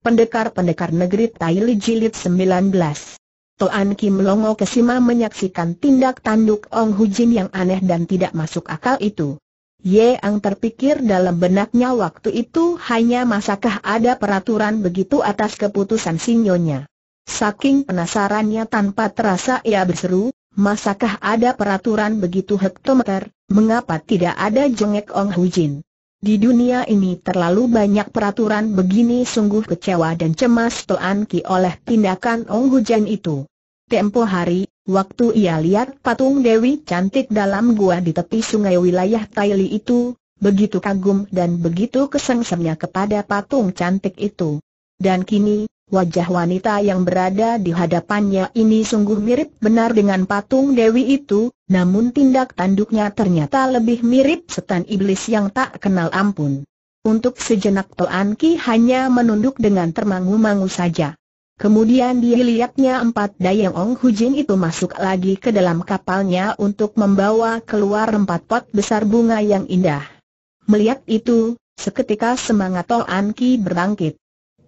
Pendekar-pendekar negeri Taili Jilid 19 Toan Kim Longo Kesima menyaksikan tindak tanduk Ong Hu Jin yang aneh dan tidak masuk akal itu. Ye Ang terpikir dalam benaknya waktu itu hanya masakah ada peraturan begitu atas keputusan sinyonya. Saking penasarannya tanpa terasa ia berseru, masakah ada peraturan begitu hektometer, mengapa tidak ada jengek Ong Hu Jin? Di dunia ini terlalu banyak peraturan begini sungguh kecewa dan cemas Toan Ki oleh tindakan Ong Hujan itu. Tempo hari, waktu ia lihat patung Dewi cantik dalam gua di tepi sungai wilayah Taili itu, begitu kagum dan begitu kesengsemnya kepada patung cantik itu. Dan kini, Wajah wanita yang berada di hadapannya ini sungguh mirip benar dengan patung Dewi itu, namun tindak tanduknya ternyata lebih mirip setan iblis yang tak kenal ampun. Untuk sejenak Toan Ki hanya menunduk dengan termangu-mangu saja. Kemudian dilihatnya empat dayang Ong Jin itu masuk lagi ke dalam kapalnya untuk membawa keluar empat pot besar bunga yang indah. Melihat itu, seketika semangat Toan Ki berbangkit.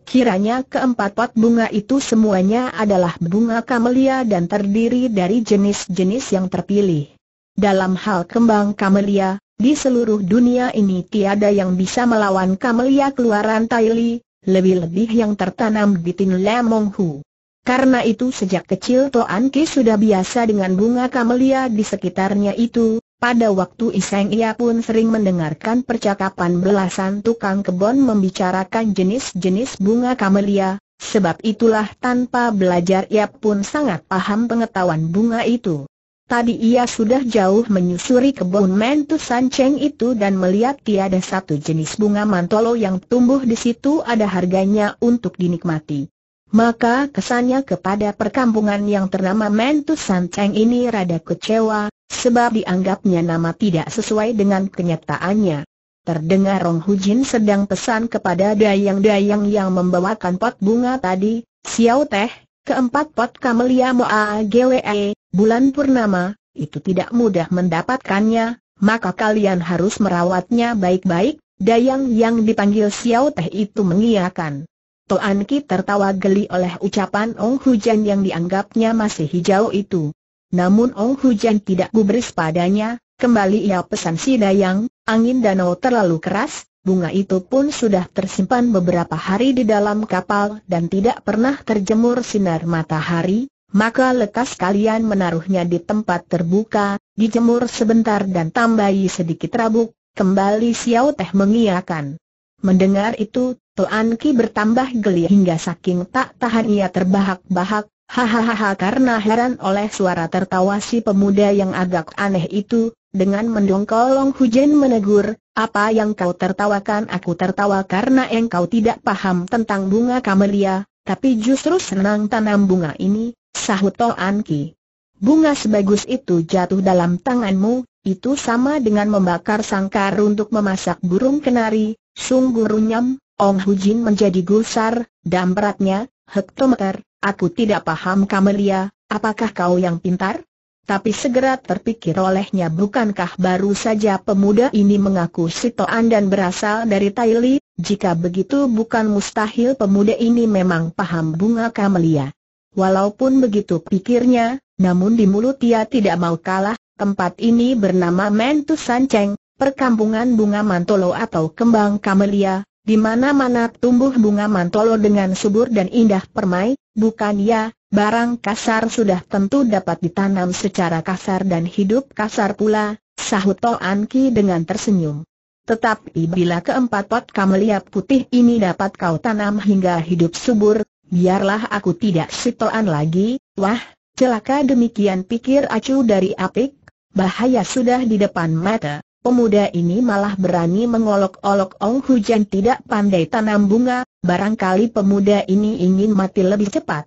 Kiranya keempat pot bunga itu semuanya adalah bunga kamelia dan terdiri dari jenis-jenis yang terpilih. Dalam hal kembang kamelia, di seluruh dunia ini tiada yang bisa melawan kamelia keluaran Taili, lebih-lebih yang tertanam di Tin Lemong Hu. Karena itu sejak kecil Toan Ki sudah biasa dengan bunga kamelia di sekitarnya itu, pada waktu iseng ia pun sering mendengarkan percakapan belasan tukang kebon membicarakan jenis-jenis bunga kamelia, sebab itulah tanpa belajar ia pun sangat paham pengetahuan bunga itu. Tadi ia sudah jauh menyusuri kebun mentu sanceng itu dan melihat tiada satu jenis bunga mantolo yang tumbuh di situ ada harganya untuk dinikmati. Maka kesannya kepada perkampungan yang ternama Mentus Sanceng ini rada kecewa, sebab dianggapnya nama tidak sesuai dengan kenyataannya. Terdengar Rong Hujin sedang pesan kepada dayang-dayang yang membawakan pot bunga tadi, Xiao Teh, keempat pot Kamelia Moa GWE, bulan purnama, itu tidak mudah mendapatkannya, maka kalian harus merawatnya baik-baik, dayang yang dipanggil Xiao Teh itu mengiakan. Toan Ki tertawa geli oleh ucapan Ong Hujan yang dianggapnya masih hijau itu. Namun Ong Hujan tidak gubris padanya, kembali ia pesan si Dayang, angin danau terlalu keras, bunga itu pun sudah tersimpan beberapa hari di dalam kapal dan tidak pernah terjemur sinar matahari, maka lekas kalian menaruhnya di tempat terbuka, dijemur sebentar dan tambahi sedikit rabuk, kembali Xiao Teh mengiakan. Mendengar itu, Tuan Ki bertambah geli hingga saking tak tahan ia terbahak-bahak, hahaha karena heran oleh suara tertawa si pemuda yang agak aneh itu, dengan mendongkol Long Hujan menegur, apa yang kau tertawakan aku tertawa karena engkau tidak paham tentang bunga kamelia, tapi justru senang tanam bunga ini, sahut Tuan Ki. Bunga sebagus itu jatuh dalam tanganmu, itu sama dengan membakar sangkar untuk memasak burung kenari, sungguh runyam, Ong Hu Jin menjadi gusar, dan beratnya, hektometer, aku tidak paham Kamelia, apakah kau yang pintar? Tapi segera terpikir olehnya bukankah baru saja pemuda ini mengaku Sitoan dan berasal dari Taili, jika begitu bukan mustahil pemuda ini memang paham bunga Kamelia. Walaupun begitu pikirnya, namun di mulut ia tidak mau kalah, tempat ini bernama Mentu Sanceng, perkampungan bunga mantolo atau kembang Kamelia, di mana-mana tumbuh bunga mantolo dengan subur dan indah permai, bukan ya, barang kasar sudah tentu dapat ditanam secara kasar dan hidup kasar pula, sahut Toan Anki dengan tersenyum. Tetapi bila keempat pot kamelia putih ini dapat kau tanam hingga hidup subur, biarlah aku tidak sitoan lagi, wah, celaka demikian pikir acu dari apik, bahaya sudah di depan mata. Pemuda ini malah berani mengolok-olok Ong Hujan tidak pandai tanam bunga, barangkali pemuda ini ingin mati lebih cepat.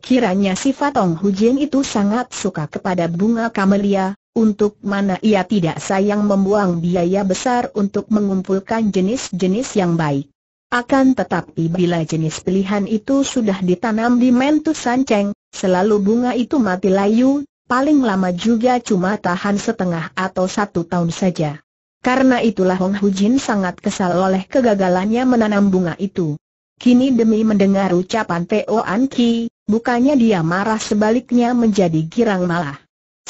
Kiranya sifat Ong Hujan itu sangat suka kepada bunga kamelia, untuk mana ia tidak sayang membuang biaya besar untuk mengumpulkan jenis-jenis yang baik. Akan tetapi bila jenis pilihan itu sudah ditanam di mentu sanceng, selalu bunga itu mati layu, paling lama juga cuma tahan setengah atau satu tahun saja. Karena itulah Hong Hujin sangat kesal oleh kegagalannya menanam bunga itu. Kini demi mendengar ucapan Po An Ki, bukannya dia marah sebaliknya menjadi girang malah.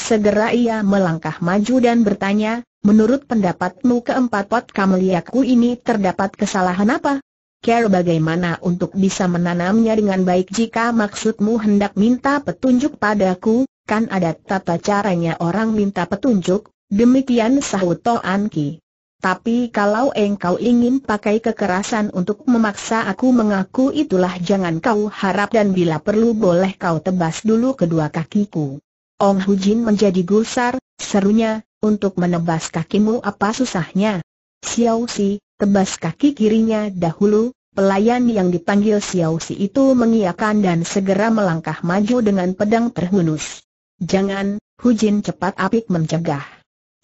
Segera ia melangkah maju dan bertanya, menurut pendapatmu keempat pot kameliaku ini terdapat kesalahan apa? Care bagaimana untuk bisa menanamnya dengan baik jika maksudmu hendak minta petunjuk padaku, Kan ada tata caranya orang minta petunjuk, demikian sahut Toan Ki. Tapi kalau engkau ingin pakai kekerasan untuk memaksa aku mengaku itulah jangan kau harap dan bila perlu boleh kau tebas dulu kedua kakiku. Ong Hujin menjadi gusar, serunya, untuk menebas kakimu apa susahnya? Xiao Si, tebas kaki kirinya dahulu, pelayan yang dipanggil Xiao Si itu mengiakan dan segera melangkah maju dengan pedang terhunus. Jangan, Hujin cepat apik mencegah.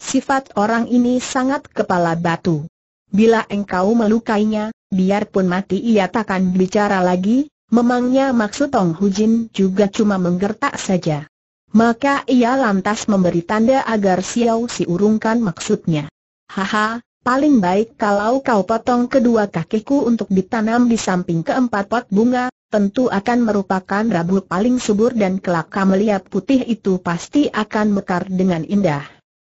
Sifat orang ini sangat kepala batu. Bila engkau melukainya, biarpun mati ia takkan bicara lagi, memangnya maksud Tong Hujin juga cuma menggertak saja. Maka ia lantas memberi tanda agar Xiao si urungkan maksudnya. Haha, paling baik kalau kau potong kedua kakiku untuk ditanam di samping keempat pot bunga, tentu akan merupakan rabu paling subur dan kelak kamelia putih itu pasti akan mekar dengan indah.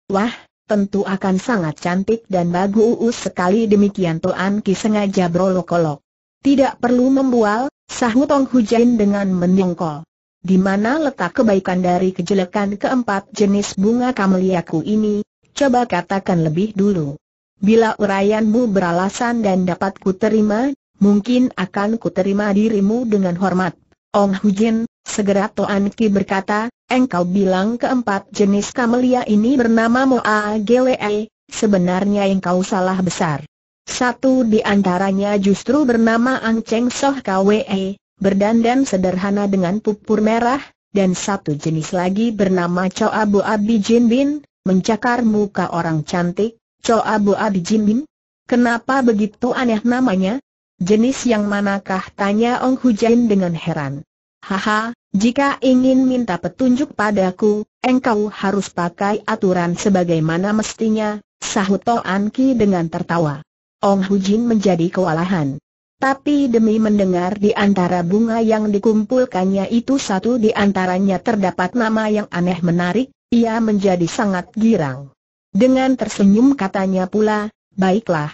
Wah, tentu akan sangat cantik dan bagus sekali demikian Tuan Ki sengaja berolok-olok. Tidak perlu membual, sahut Ong Hujain dengan menyongkol. Di mana letak kebaikan dari kejelekan keempat jenis bunga kameliaku ini? Coba katakan lebih dulu. Bila uraianmu beralasan dan dapat kuterima, mungkin akan kuterima dirimu dengan hormat. Ong Hujin, segera Toan Ki berkata, engkau bilang keempat jenis kamelia ini bernama Moa Gwe, sebenarnya engkau salah besar. Satu di antaranya justru bernama Ang Cheng Soh Kwe, berdandan sederhana dengan pupur merah, dan satu jenis lagi bernama Choa Abi Jin Bin, mencakar muka orang cantik, Cho Abu Abi Kenapa begitu aneh namanya? Jenis yang manakah tanya Ong Hujain dengan heran. Haha, jika ingin minta petunjuk padaku, engkau harus pakai aturan sebagaimana mestinya, sahut To An Ki dengan tertawa. Ong Hujin menjadi kewalahan. Tapi demi mendengar di antara bunga yang dikumpulkannya itu satu di antaranya terdapat nama yang aneh menarik, ia menjadi sangat girang. Dengan tersenyum katanya pula, baiklah.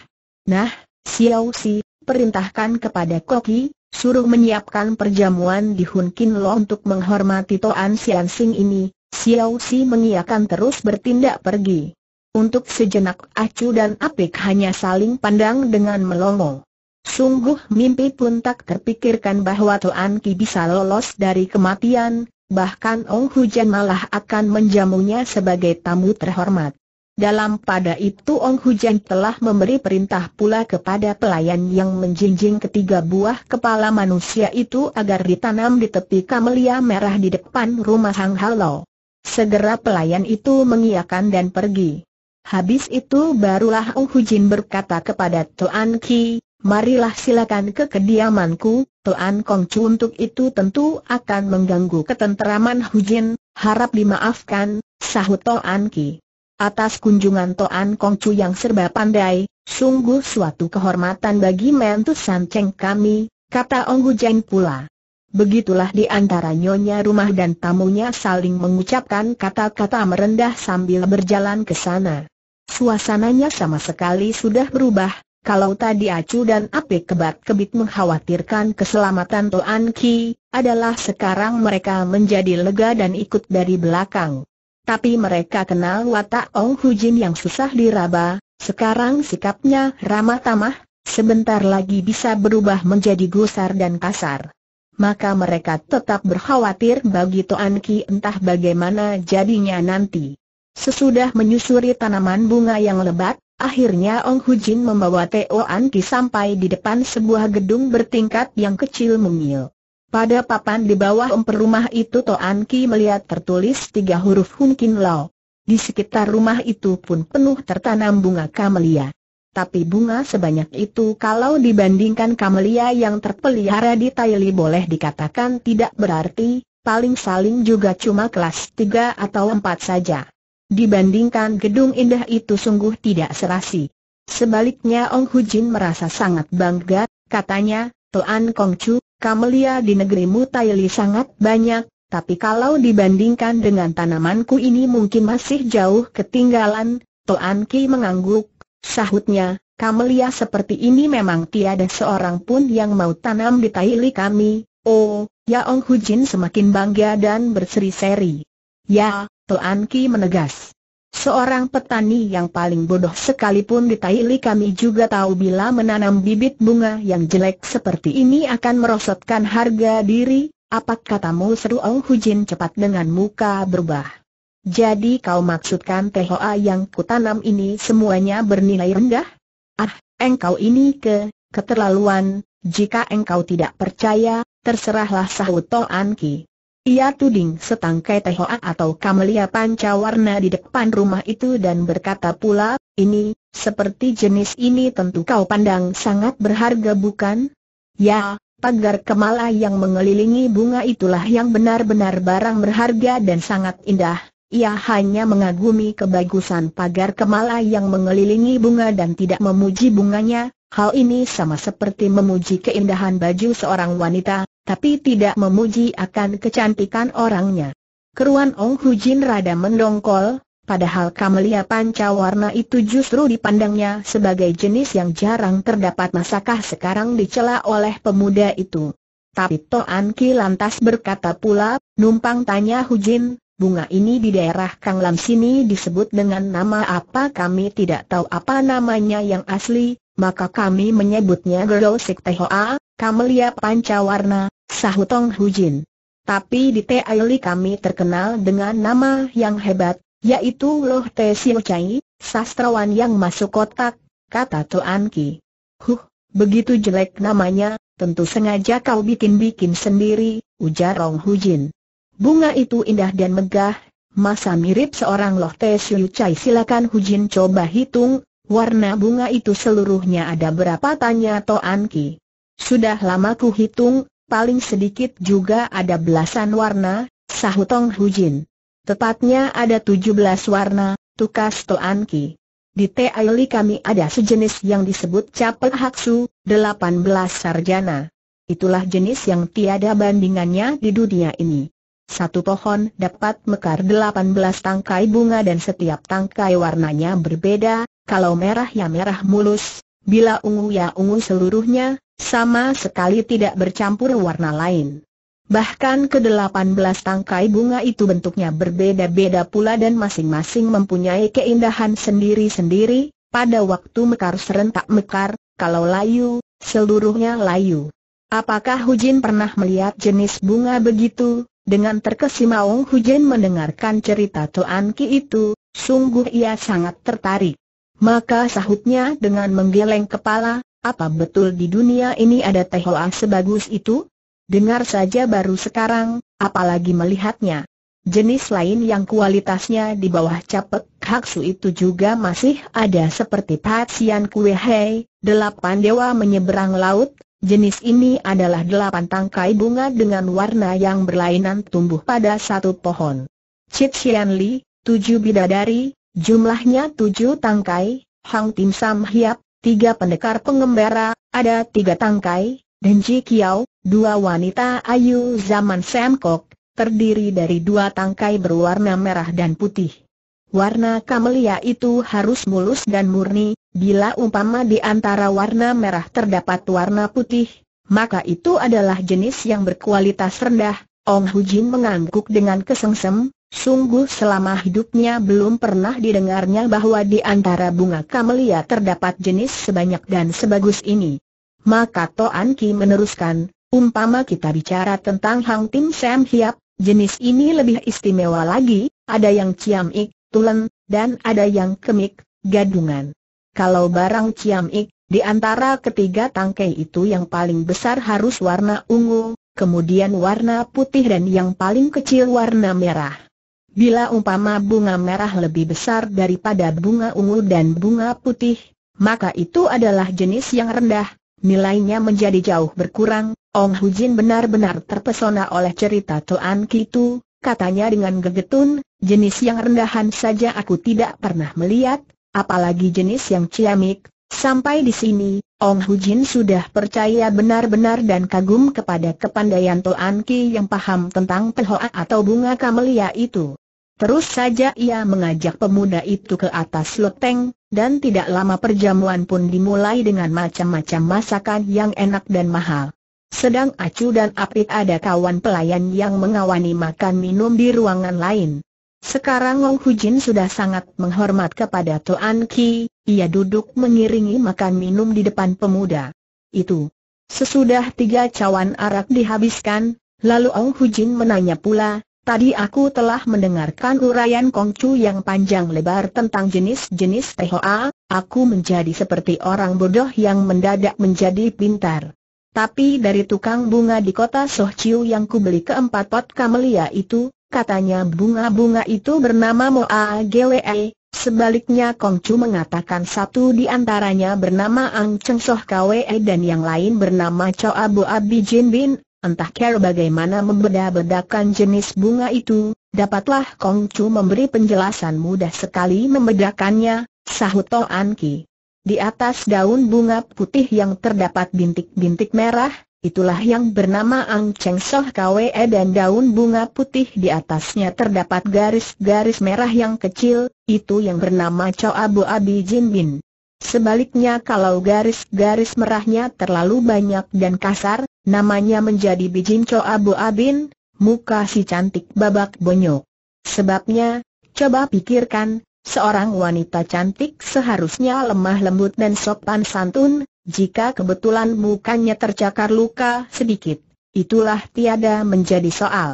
Nah, Xiao Si, perintahkan kepada Koki, suruh menyiapkan perjamuan di Hun Kin Lo untuk menghormati Toan Sian Sing ini. Xiao Si mengiakan terus bertindak pergi. Untuk sejenak Acu dan Apik hanya saling pandang dengan melongo. Sungguh mimpi pun tak terpikirkan bahwa Toan Ki bisa lolos dari kematian, bahkan Ong Hujan malah akan menjamunya sebagai tamu terhormat. Dalam pada itu Ong Hujan telah memberi perintah pula kepada pelayan yang menjinjing ketiga buah kepala manusia itu agar ditanam di tepi kamelia merah di depan rumah Hang Halo. Segera pelayan itu mengiakan dan pergi. Habis itu barulah Ong Hujin berkata kepada Tuan Ki, marilah silakan ke kediamanku, Tuan Kong Chu untuk itu tentu akan mengganggu ketenteraman Hujin, harap dimaafkan, sahut Tuan Ki atas kunjungan Toan Kongcu yang serba pandai, sungguh suatu kehormatan bagi mentus sanceng kami, kata Onggu Jeng pula. Begitulah di antara nyonya rumah dan tamunya saling mengucapkan kata-kata merendah sambil berjalan ke sana. Suasananya sama sekali sudah berubah, kalau tadi acu dan api kebat-kebit mengkhawatirkan keselamatan Toan Ki, adalah sekarang mereka menjadi lega dan ikut dari belakang. Tapi mereka kenal watak Ong Hu Jin yang susah diraba, sekarang sikapnya ramah tamah, sebentar lagi bisa berubah menjadi gusar dan kasar. Maka mereka tetap berkhawatir bagi Toan Ki entah bagaimana jadinya nanti. Sesudah menyusuri tanaman bunga yang lebat, akhirnya Ong Hu Jin membawa Toan Ki sampai di depan sebuah gedung bertingkat yang kecil mungil. Pada papan di bawah emper rumah itu Toan Ki melihat tertulis tiga huruf Hun Kin Lao. Di sekitar rumah itu pun penuh tertanam bunga kamelia. Tapi bunga sebanyak itu kalau dibandingkan kamelia yang terpelihara di Taili boleh dikatakan tidak berarti, paling saling juga cuma kelas tiga atau empat saja. Dibandingkan gedung indah itu sungguh tidak serasi. Sebaliknya Ong Hujin merasa sangat bangga, katanya, Kong Chu. Kamelia di negerimu Taili sangat banyak, tapi kalau dibandingkan dengan tanamanku ini mungkin masih jauh ketinggalan, Toan Ki mengangguk, sahutnya, Kamelia seperti ini memang tiada seorang pun yang mau tanam di Taili kami, oh, ya, Ong Hujin semakin bangga dan berseri-seri. Ya, Toan Ki menegas. Seorang petani yang paling bodoh sekalipun di Taili kami juga tahu bila menanam bibit bunga yang jelek seperti ini akan merosotkan harga diri, apa katamu seru Ong Hujin cepat dengan muka berubah. Jadi kau maksudkan THA yang kutanam ini semuanya bernilai rendah? Ah, engkau ini ke, keterlaluan, jika engkau tidak percaya, terserahlah sahut Toan Ki. Ia tuding setangkai tehoa atau kamelia panca warna di depan rumah itu dan berkata pula, ini, seperti jenis ini tentu kau pandang sangat berharga bukan? Ya, pagar kemala yang mengelilingi bunga itulah yang benar-benar barang berharga dan sangat indah. Ia hanya mengagumi kebagusan pagar kemala yang mengelilingi bunga dan tidak memuji bunganya, Hal ini sama seperti memuji keindahan baju seorang wanita, tapi tidak memuji akan kecantikan orangnya. Keruan Ong Hujin rada mendongkol, padahal kamelia warna itu justru dipandangnya sebagai jenis yang jarang terdapat masakah sekarang dicela oleh pemuda itu. Tapi Toan Ki lantas berkata pula, numpang tanya Hujin, Bunga ini di daerah kang lam sini disebut dengan nama apa kami tidak tahu apa namanya yang asli, maka kami menyebutnya Gerosik Tehoa, Kamelia warna sahut Tong Jin. Tapi di Taili kami terkenal dengan nama yang hebat, yaitu Loh Te Siu Chai, sastrawan yang masuk kotak, kata Tuan Ki. Huh, begitu jelek namanya, tentu sengaja kau bikin-bikin sendiri, ujar Hu Jin. Bunga itu indah dan megah, masa mirip seorang Loh Te Siu Chai silakan Hu Jin coba hitung, warna bunga itu seluruhnya ada berapa tanya Tuan Ki. Sudah lama ku hitung, paling sedikit juga ada belasan warna, sahutong Hujin. Tepatnya ada tujuh belas warna, tukas Toan Ki. Di Teaili kami ada sejenis yang disebut capel haksu, belas sarjana. Itulah jenis yang tiada bandingannya di dunia ini. Satu pohon dapat mekar delapan belas tangkai bunga dan setiap tangkai warnanya berbeda, kalau merah ya merah mulus, Bila ungu ya ungu seluruhnya, sama sekali tidak bercampur warna lain. Bahkan ke-18 tangkai bunga itu bentuknya berbeda-beda pula dan masing-masing mempunyai keindahan sendiri-sendiri, pada waktu mekar serentak mekar, kalau layu, seluruhnya layu. Apakah Hujin pernah melihat jenis bunga begitu? Dengan terkesima Wong Hujin mendengarkan cerita Tuan Ki itu, sungguh ia sangat tertarik. Maka sahutnya dengan menggeleng kepala, apa betul di dunia ini ada teh hoa sebagus itu? Dengar saja baru sekarang, apalagi melihatnya. Jenis lain yang kualitasnya di bawah capek haksu itu juga masih ada seperti Patsian Kue Hei, delapan dewa menyeberang laut, jenis ini adalah delapan tangkai bunga dengan warna yang berlainan tumbuh pada satu pohon. Chit Xian Li, tujuh bidadari, Jumlahnya tujuh tangkai, Hang Tim Sam Hiap, tiga pendekar pengembara, ada tiga tangkai, dan Ji Kiao, dua wanita ayu zaman Kok, terdiri dari dua tangkai berwarna merah dan putih. Warna kamelia itu harus mulus dan murni, bila umpama di antara warna merah terdapat warna putih, maka itu adalah jenis yang berkualitas rendah. Ong Hu Jin mengangguk dengan kesengsem, Sungguh selama hidupnya belum pernah didengarnya bahwa di antara bunga kamelia terdapat jenis sebanyak dan sebagus ini. Maka Toan Ki meneruskan, umpama kita bicara tentang Hang Tim Sam Hiap, jenis ini lebih istimewa lagi, ada yang Ciam Ik, Tulen, dan ada yang Kemik, Gadungan. Kalau barang Ciam Ik, di antara ketiga tangkai itu yang paling besar harus warna ungu, kemudian warna putih dan yang paling kecil warna merah. Bila umpama bunga merah lebih besar daripada bunga ungu dan bunga putih, maka itu adalah jenis yang rendah, nilainya menjadi jauh berkurang. Ong Hu Jin benar-benar terpesona oleh cerita Ki itu, katanya dengan gegetun, jenis yang rendahan saja aku tidak pernah melihat, apalagi jenis yang ciamik. Sampai di sini, Ong Hu Jin sudah percaya benar-benar dan kagum kepada kepandaian Tuan Ki yang paham tentang pehoa atau bunga kamelia itu. Terus saja ia mengajak pemuda itu ke atas loteng, dan tidak lama perjamuan pun dimulai dengan macam-macam masakan yang enak dan mahal. Sedang Acu dan Apit ada kawan pelayan yang mengawani makan minum di ruangan lain. Sekarang Ong Hujin sudah sangat menghormat kepada Tuan Ki, ia duduk mengiringi makan minum di depan pemuda. Itu. Sesudah tiga cawan arak dihabiskan, lalu Ong Hujin menanya pula, Tadi aku telah mendengarkan uraian Kongcu yang panjang lebar tentang jenis-jenis THA, aku menjadi seperti orang bodoh yang mendadak menjadi pintar. Tapi dari tukang bunga di kota Sohciu yang kubeli keempat pot kamelia itu, katanya bunga-bunga itu bernama Moa Gwe, sebaliknya Kongcu mengatakan satu di antaranya bernama Ang Cheng Soh Kwe dan yang lain bernama Choa Abi Jin Bin, Entah Care bagaimana membeda-bedakan jenis bunga itu, dapatlah Kong Chu memberi penjelasan mudah sekali membedakannya, sahut Anki. Ki. Di atas daun bunga putih yang terdapat bintik-bintik merah, itulah yang bernama Ang Cheng Soh Kwe e dan daun bunga putih di atasnya terdapat garis-garis merah yang kecil, itu yang bernama Chao Abu Abi Jin Bin. Sebaliknya kalau garis-garis merahnya terlalu banyak dan kasar, namanya menjadi bijin abu abin, muka si cantik babak bonyok. Sebabnya, coba pikirkan, seorang wanita cantik seharusnya lemah lembut dan sopan santun, jika kebetulan mukanya tercakar luka sedikit, itulah tiada menjadi soal.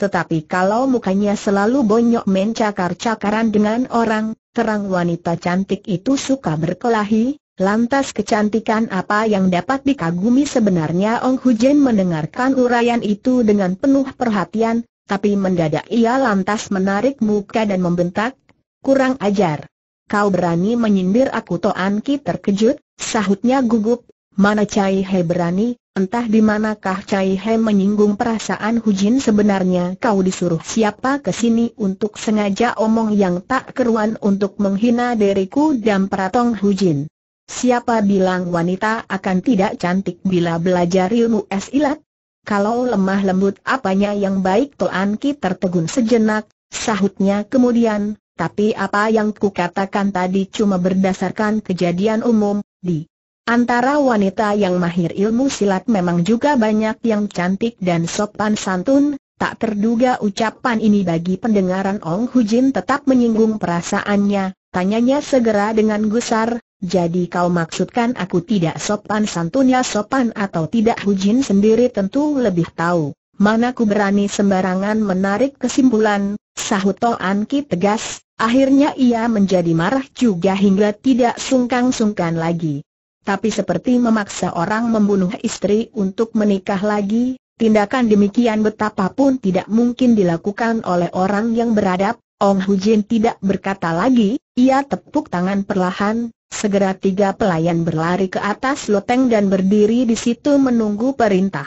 Tetapi kalau mukanya selalu bonyok mencakar-cakaran dengan orang, Terang wanita cantik itu suka berkelahi, lantas kecantikan apa yang dapat dikagumi sebenarnya Ong Hujen mendengarkan uraian itu dengan penuh perhatian, tapi mendadak ia lantas menarik muka dan membentak, kurang ajar. Kau berani menyindir aku Toan Ki terkejut, sahutnya gugup, mana Cai He berani, Entah di manakah Cai He menyinggung perasaan Hu Jin sebenarnya kau disuruh siapa ke sini untuk sengaja omong yang tak keruan untuk menghina diriku dan peratong Hu Jin. Siapa bilang wanita akan tidak cantik bila belajar ilmu es ilat? Kalau lemah lembut apanya yang baik Toan Ki tertegun sejenak, sahutnya kemudian, tapi apa yang kukatakan tadi cuma berdasarkan kejadian umum, di Antara wanita yang mahir ilmu silat memang juga banyak yang cantik dan sopan santun, tak terduga ucapan ini bagi pendengaran Ong Hu Jin tetap menyinggung perasaannya, tanyanya segera dengan gusar, jadi kau maksudkan aku tidak sopan santunnya sopan atau tidak Hu Jin sendiri tentu lebih tahu. Mana ku berani sembarangan menarik kesimpulan, sahut Anki Ki tegas, akhirnya ia menjadi marah juga hingga tidak sungkan-sungkan lagi tapi seperti memaksa orang membunuh istri untuk menikah lagi, tindakan demikian betapapun tidak mungkin dilakukan oleh orang yang beradab. Ong Hujin tidak berkata lagi, ia tepuk tangan perlahan, segera tiga pelayan berlari ke atas loteng dan berdiri di situ menunggu perintah.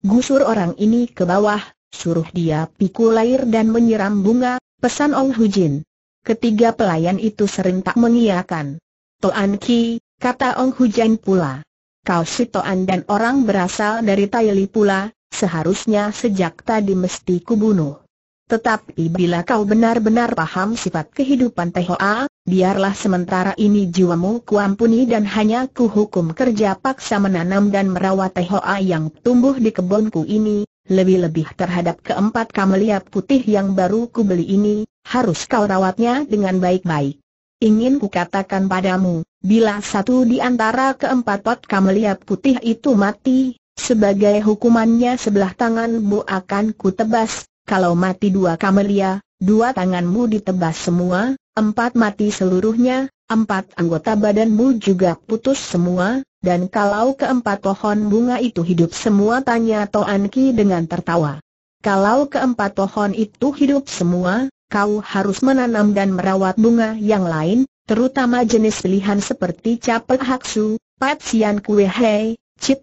Gusur orang ini ke bawah, suruh dia pikul air dan menyiram bunga, pesan Ong Hujin. Ketiga pelayan itu serentak mengiyakan. Toan Ki, kata Ong Hujan pula. Kau Sitoan dan orang berasal dari Taili pula, seharusnya sejak tadi mesti kubunuh. Tetapi bila kau benar-benar paham sifat kehidupan Tehoa, biarlah sementara ini jiwamu kuampuni dan hanya kuhukum kerja paksa menanam dan merawat Tehoa yang tumbuh di kebunku ini, lebih-lebih terhadap keempat kamelia putih yang baru kubeli ini, harus kau rawatnya dengan baik-baik. Ingin kukatakan padamu, bila satu di antara keempat pot kamelia putih itu mati, sebagai hukumannya sebelah tanganmu akan kutebas, kalau mati dua kamelia, dua tanganmu ditebas semua, empat mati seluruhnya, empat anggota badanmu juga putus semua, dan kalau keempat pohon bunga itu hidup semua tanya Toanki dengan tertawa. Kalau keempat pohon itu hidup semua, kau harus menanam dan merawat bunga yang lain, terutama jenis pilihan seperti capek haksu, Sian kue hei,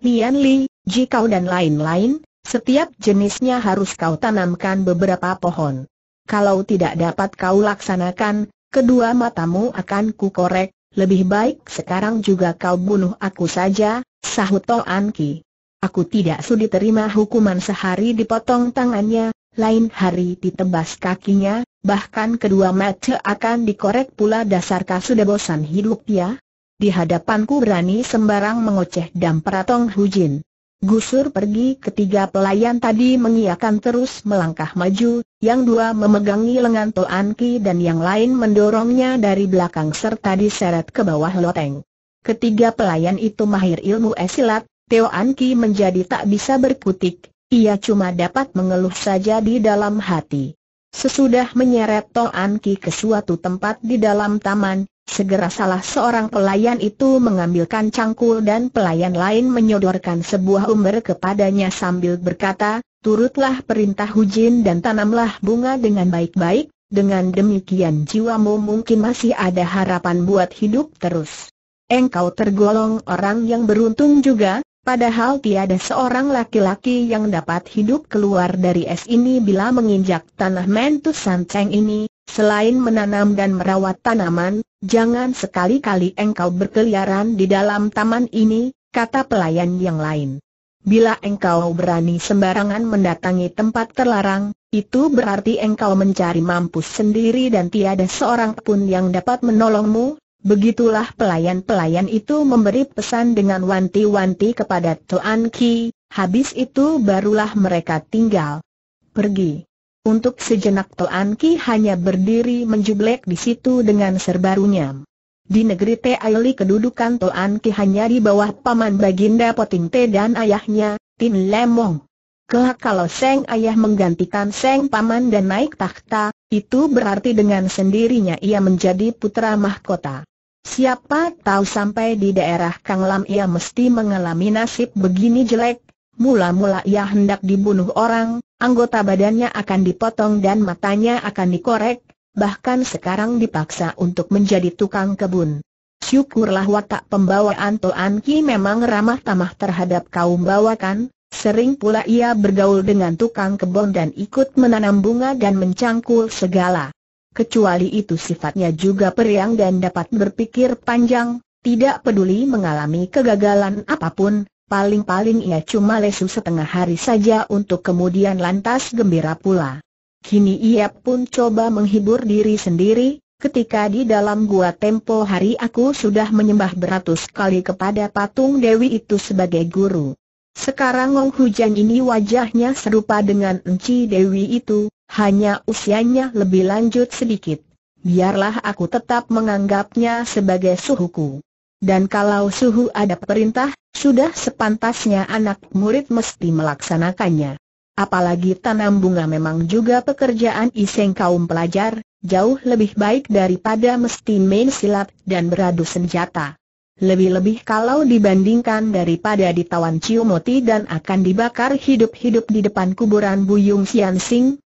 nian li, jikau dan lain-lain, setiap jenisnya harus kau tanamkan beberapa pohon. Kalau tidak dapat kau laksanakan, kedua matamu akan ku korek. lebih baik sekarang juga kau bunuh aku saja, sahut To Anki. Aku tidak sudi terima hukuman sehari dipotong tangannya, lain hari ditebas kakinya, bahkan kedua mata akan dikorek pula dasarkah sudah bosan hidup ya? Di hadapanku berani sembarang mengoceh dan peratong hujin. Gusur pergi ketiga pelayan tadi mengiakan terus melangkah maju, yang dua memegangi lengan Toan Ki dan yang lain mendorongnya dari belakang serta diseret ke bawah loteng. Ketiga pelayan itu mahir ilmu esilat, Toan Ki menjadi tak bisa berkutik, ia cuma dapat mengeluh saja di dalam hati. Sesudah menyeret Toan Ki ke suatu tempat di dalam taman, segera salah seorang pelayan itu mengambilkan cangkul dan pelayan lain menyodorkan sebuah umber kepadanya sambil berkata, turutlah perintah Hujin dan tanamlah bunga dengan baik-baik, dengan demikian jiwamu mungkin masih ada harapan buat hidup terus. Engkau tergolong orang yang beruntung juga, Padahal tiada seorang laki-laki yang dapat hidup keluar dari es ini bila menginjak tanah mentus sanceng ini, selain menanam dan merawat tanaman, jangan sekali-kali engkau berkeliaran di dalam taman ini, kata pelayan yang lain. Bila engkau berani sembarangan mendatangi tempat terlarang, itu berarti engkau mencari mampus sendiri dan tiada seorang pun yang dapat menolongmu, Begitulah pelayan-pelayan itu memberi pesan dengan wanti-wanti kepada Tuan Ki, habis itu barulah mereka tinggal. Pergi. Untuk sejenak Tuan Ki hanya berdiri menjublek di situ dengan serba runyam. Di negeri Te Aili kedudukan Tuan Ki hanya di bawah paman Baginda Poting Te dan ayahnya, Tin Lemong. Kelak kalau Seng ayah menggantikan Seng paman dan naik takhta, itu berarti dengan sendirinya ia menjadi putra mahkota. Siapa tahu sampai di daerah Kang Lam ia mesti mengalami nasib begini jelek. Mula-mula ia hendak dibunuh orang, anggota badannya akan dipotong dan matanya akan dikorek, bahkan sekarang dipaksa untuk menjadi tukang kebun. Syukurlah watak pembawaan Toan Ki memang ramah tamah terhadap kaum bawakan, sering pula ia bergaul dengan tukang kebun dan ikut menanam bunga dan mencangkul segala kecuali itu sifatnya juga periang dan dapat berpikir panjang, tidak peduli mengalami kegagalan apapun, paling-paling ia cuma lesu setengah hari saja untuk kemudian lantas gembira pula. Kini ia pun coba menghibur diri sendiri, ketika di dalam gua tempo hari aku sudah menyembah beratus kali kepada patung Dewi itu sebagai guru. Sekarang Ngong Hujan ini wajahnya serupa dengan Enci Dewi itu, hanya usianya lebih lanjut sedikit. Biarlah aku tetap menganggapnya sebagai suhuku. Dan kalau suhu ada perintah, sudah sepantasnya anak murid mesti melaksanakannya. Apalagi tanam bunga memang juga pekerjaan iseng kaum pelajar, jauh lebih baik daripada mesti main silat dan beradu senjata. Lebih-lebih kalau dibandingkan daripada ditawan Ciu dan akan dibakar hidup-hidup di depan kuburan Buyung Sian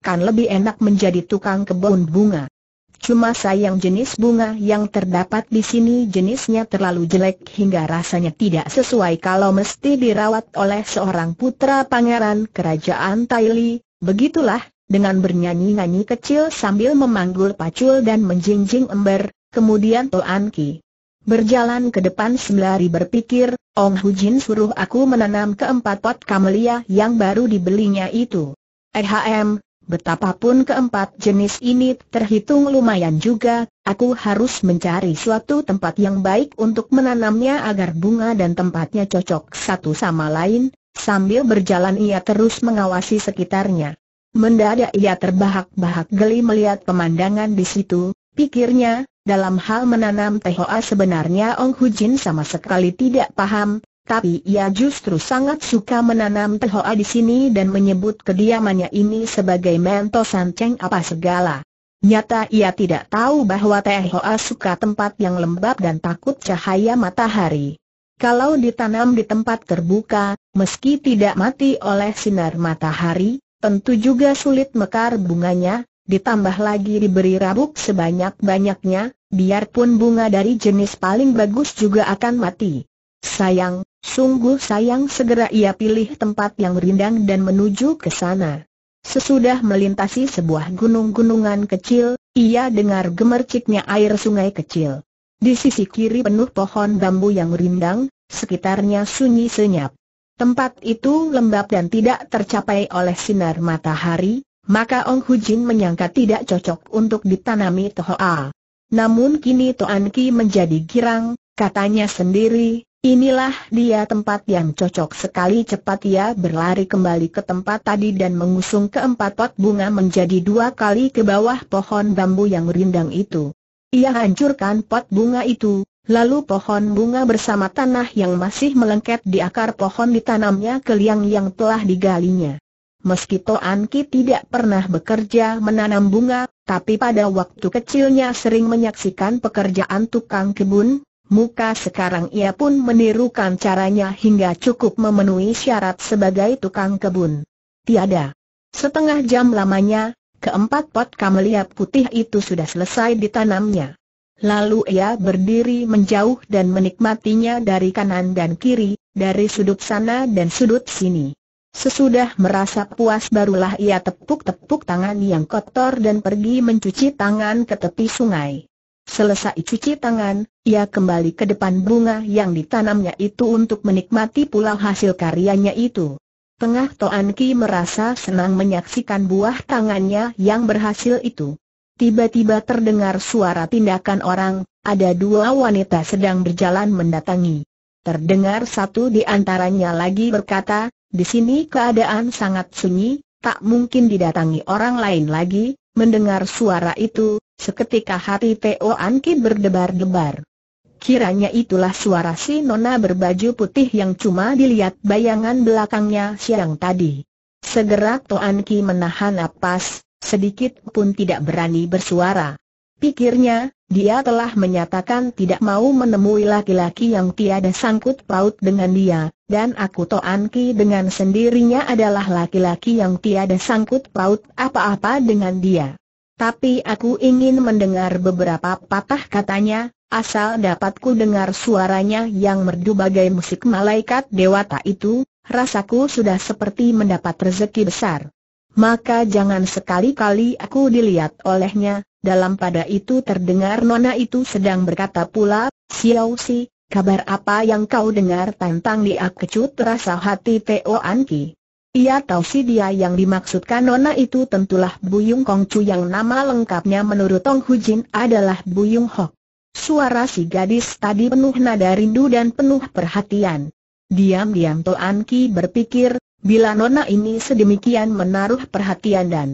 kan lebih enak menjadi tukang kebun bunga. Cuma sayang jenis bunga yang terdapat di sini jenisnya terlalu jelek hingga rasanya tidak sesuai kalau mesti dirawat oleh seorang putra pangeran kerajaan Taili, begitulah, dengan bernyanyi-nyanyi kecil sambil memanggul pacul dan menjinjing ember, kemudian Toan Ki Berjalan ke depan sembari berpikir, Ong Hujin suruh aku menanam keempat pot kamelia yang baru dibelinya itu. Ehm, betapapun keempat jenis ini terhitung lumayan juga, aku harus mencari suatu tempat yang baik untuk menanamnya agar bunga dan tempatnya cocok satu sama lain, sambil berjalan ia terus mengawasi sekitarnya. Mendadak ia terbahak-bahak geli melihat pemandangan di situ, pikirnya, dalam hal menanam teh hoa sebenarnya Ong Hujin sama sekali tidak paham, tapi ia justru sangat suka menanam teh hoa di sini dan menyebut kediamannya ini sebagai mentosan ceng apa segala. Nyata ia tidak tahu bahwa teh hoa suka tempat yang lembab dan takut cahaya matahari. Kalau ditanam di tempat terbuka, meski tidak mati oleh sinar matahari, tentu juga sulit mekar bunganya, ditambah lagi diberi rabuk sebanyak-banyaknya, biarpun bunga dari jenis paling bagus juga akan mati. Sayang, sungguh sayang segera ia pilih tempat yang rindang dan menuju ke sana. Sesudah melintasi sebuah gunung-gunungan kecil, ia dengar gemerciknya air sungai kecil. Di sisi kiri penuh pohon bambu yang rindang, sekitarnya sunyi senyap. Tempat itu lembab dan tidak tercapai oleh sinar matahari, maka Ong Hu Jin menyangka tidak cocok untuk ditanami Tohoa. Namun kini Toan Ki menjadi girang, katanya sendiri, inilah dia tempat yang cocok sekali cepat ia berlari kembali ke tempat tadi dan mengusung keempat pot bunga menjadi dua kali ke bawah pohon bambu yang rindang itu. Ia hancurkan pot bunga itu, Lalu pohon bunga bersama tanah yang masih melengket di akar pohon ditanamnya ke liang yang telah digalinya. Meski Toan Ki tidak pernah bekerja menanam bunga, tapi pada waktu kecilnya sering menyaksikan pekerjaan tukang kebun, muka sekarang ia pun menirukan caranya hingga cukup memenuhi syarat sebagai tukang kebun. Tiada. Setengah jam lamanya, keempat pot kamelia putih itu sudah selesai ditanamnya. Lalu ia berdiri menjauh dan menikmatinya dari kanan dan kiri, dari sudut sana dan sudut sini. Sesudah merasa puas barulah ia tepuk-tepuk tangan yang kotor dan pergi mencuci tangan ke tepi sungai. Selesai cuci tangan, ia kembali ke depan bunga yang ditanamnya itu untuk menikmati pula hasil karyanya itu. Tengah Toan Ki merasa senang menyaksikan buah tangannya yang berhasil itu. Tiba-tiba terdengar suara tindakan orang, ada dua wanita sedang berjalan mendatangi. Terdengar satu di antaranya lagi berkata, di sini keadaan sangat sunyi, tak mungkin didatangi orang lain lagi, mendengar suara itu, seketika hati Teo Anki berdebar-debar. Kiranya itulah suara si nona berbaju putih yang cuma dilihat bayangan belakangnya siang tadi. Segera Toan Anki menahan napas, sedikit pun tidak berani bersuara. Pikirnya, dia telah menyatakan tidak mau menemui laki-laki yang tiada sangkut paut dengan dia, dan aku Toanki anki dengan sendirinya adalah laki-laki yang tiada sangkut paut apa-apa dengan dia. Tapi aku ingin mendengar beberapa patah katanya, asal dapatku dengar suaranya yang merdu bagai musik malaikat dewata itu, rasaku sudah seperti mendapat rezeki besar. Maka jangan sekali-kali aku dilihat olehnya, dalam pada itu terdengar nona itu sedang berkata pula, Xiao Si, kabar apa yang kau dengar tentang dia kecut rasa hati Teo Anki? Ia tahu si dia yang dimaksudkan nona itu tentulah Buyung Kongcu yang nama lengkapnya menurut Tong Hu Jin adalah Buyung Hok. Suara si gadis tadi penuh nada rindu dan penuh perhatian. Diam-diam Teo Anki berpikir, bila nona ini sedemikian menaruh perhatian dan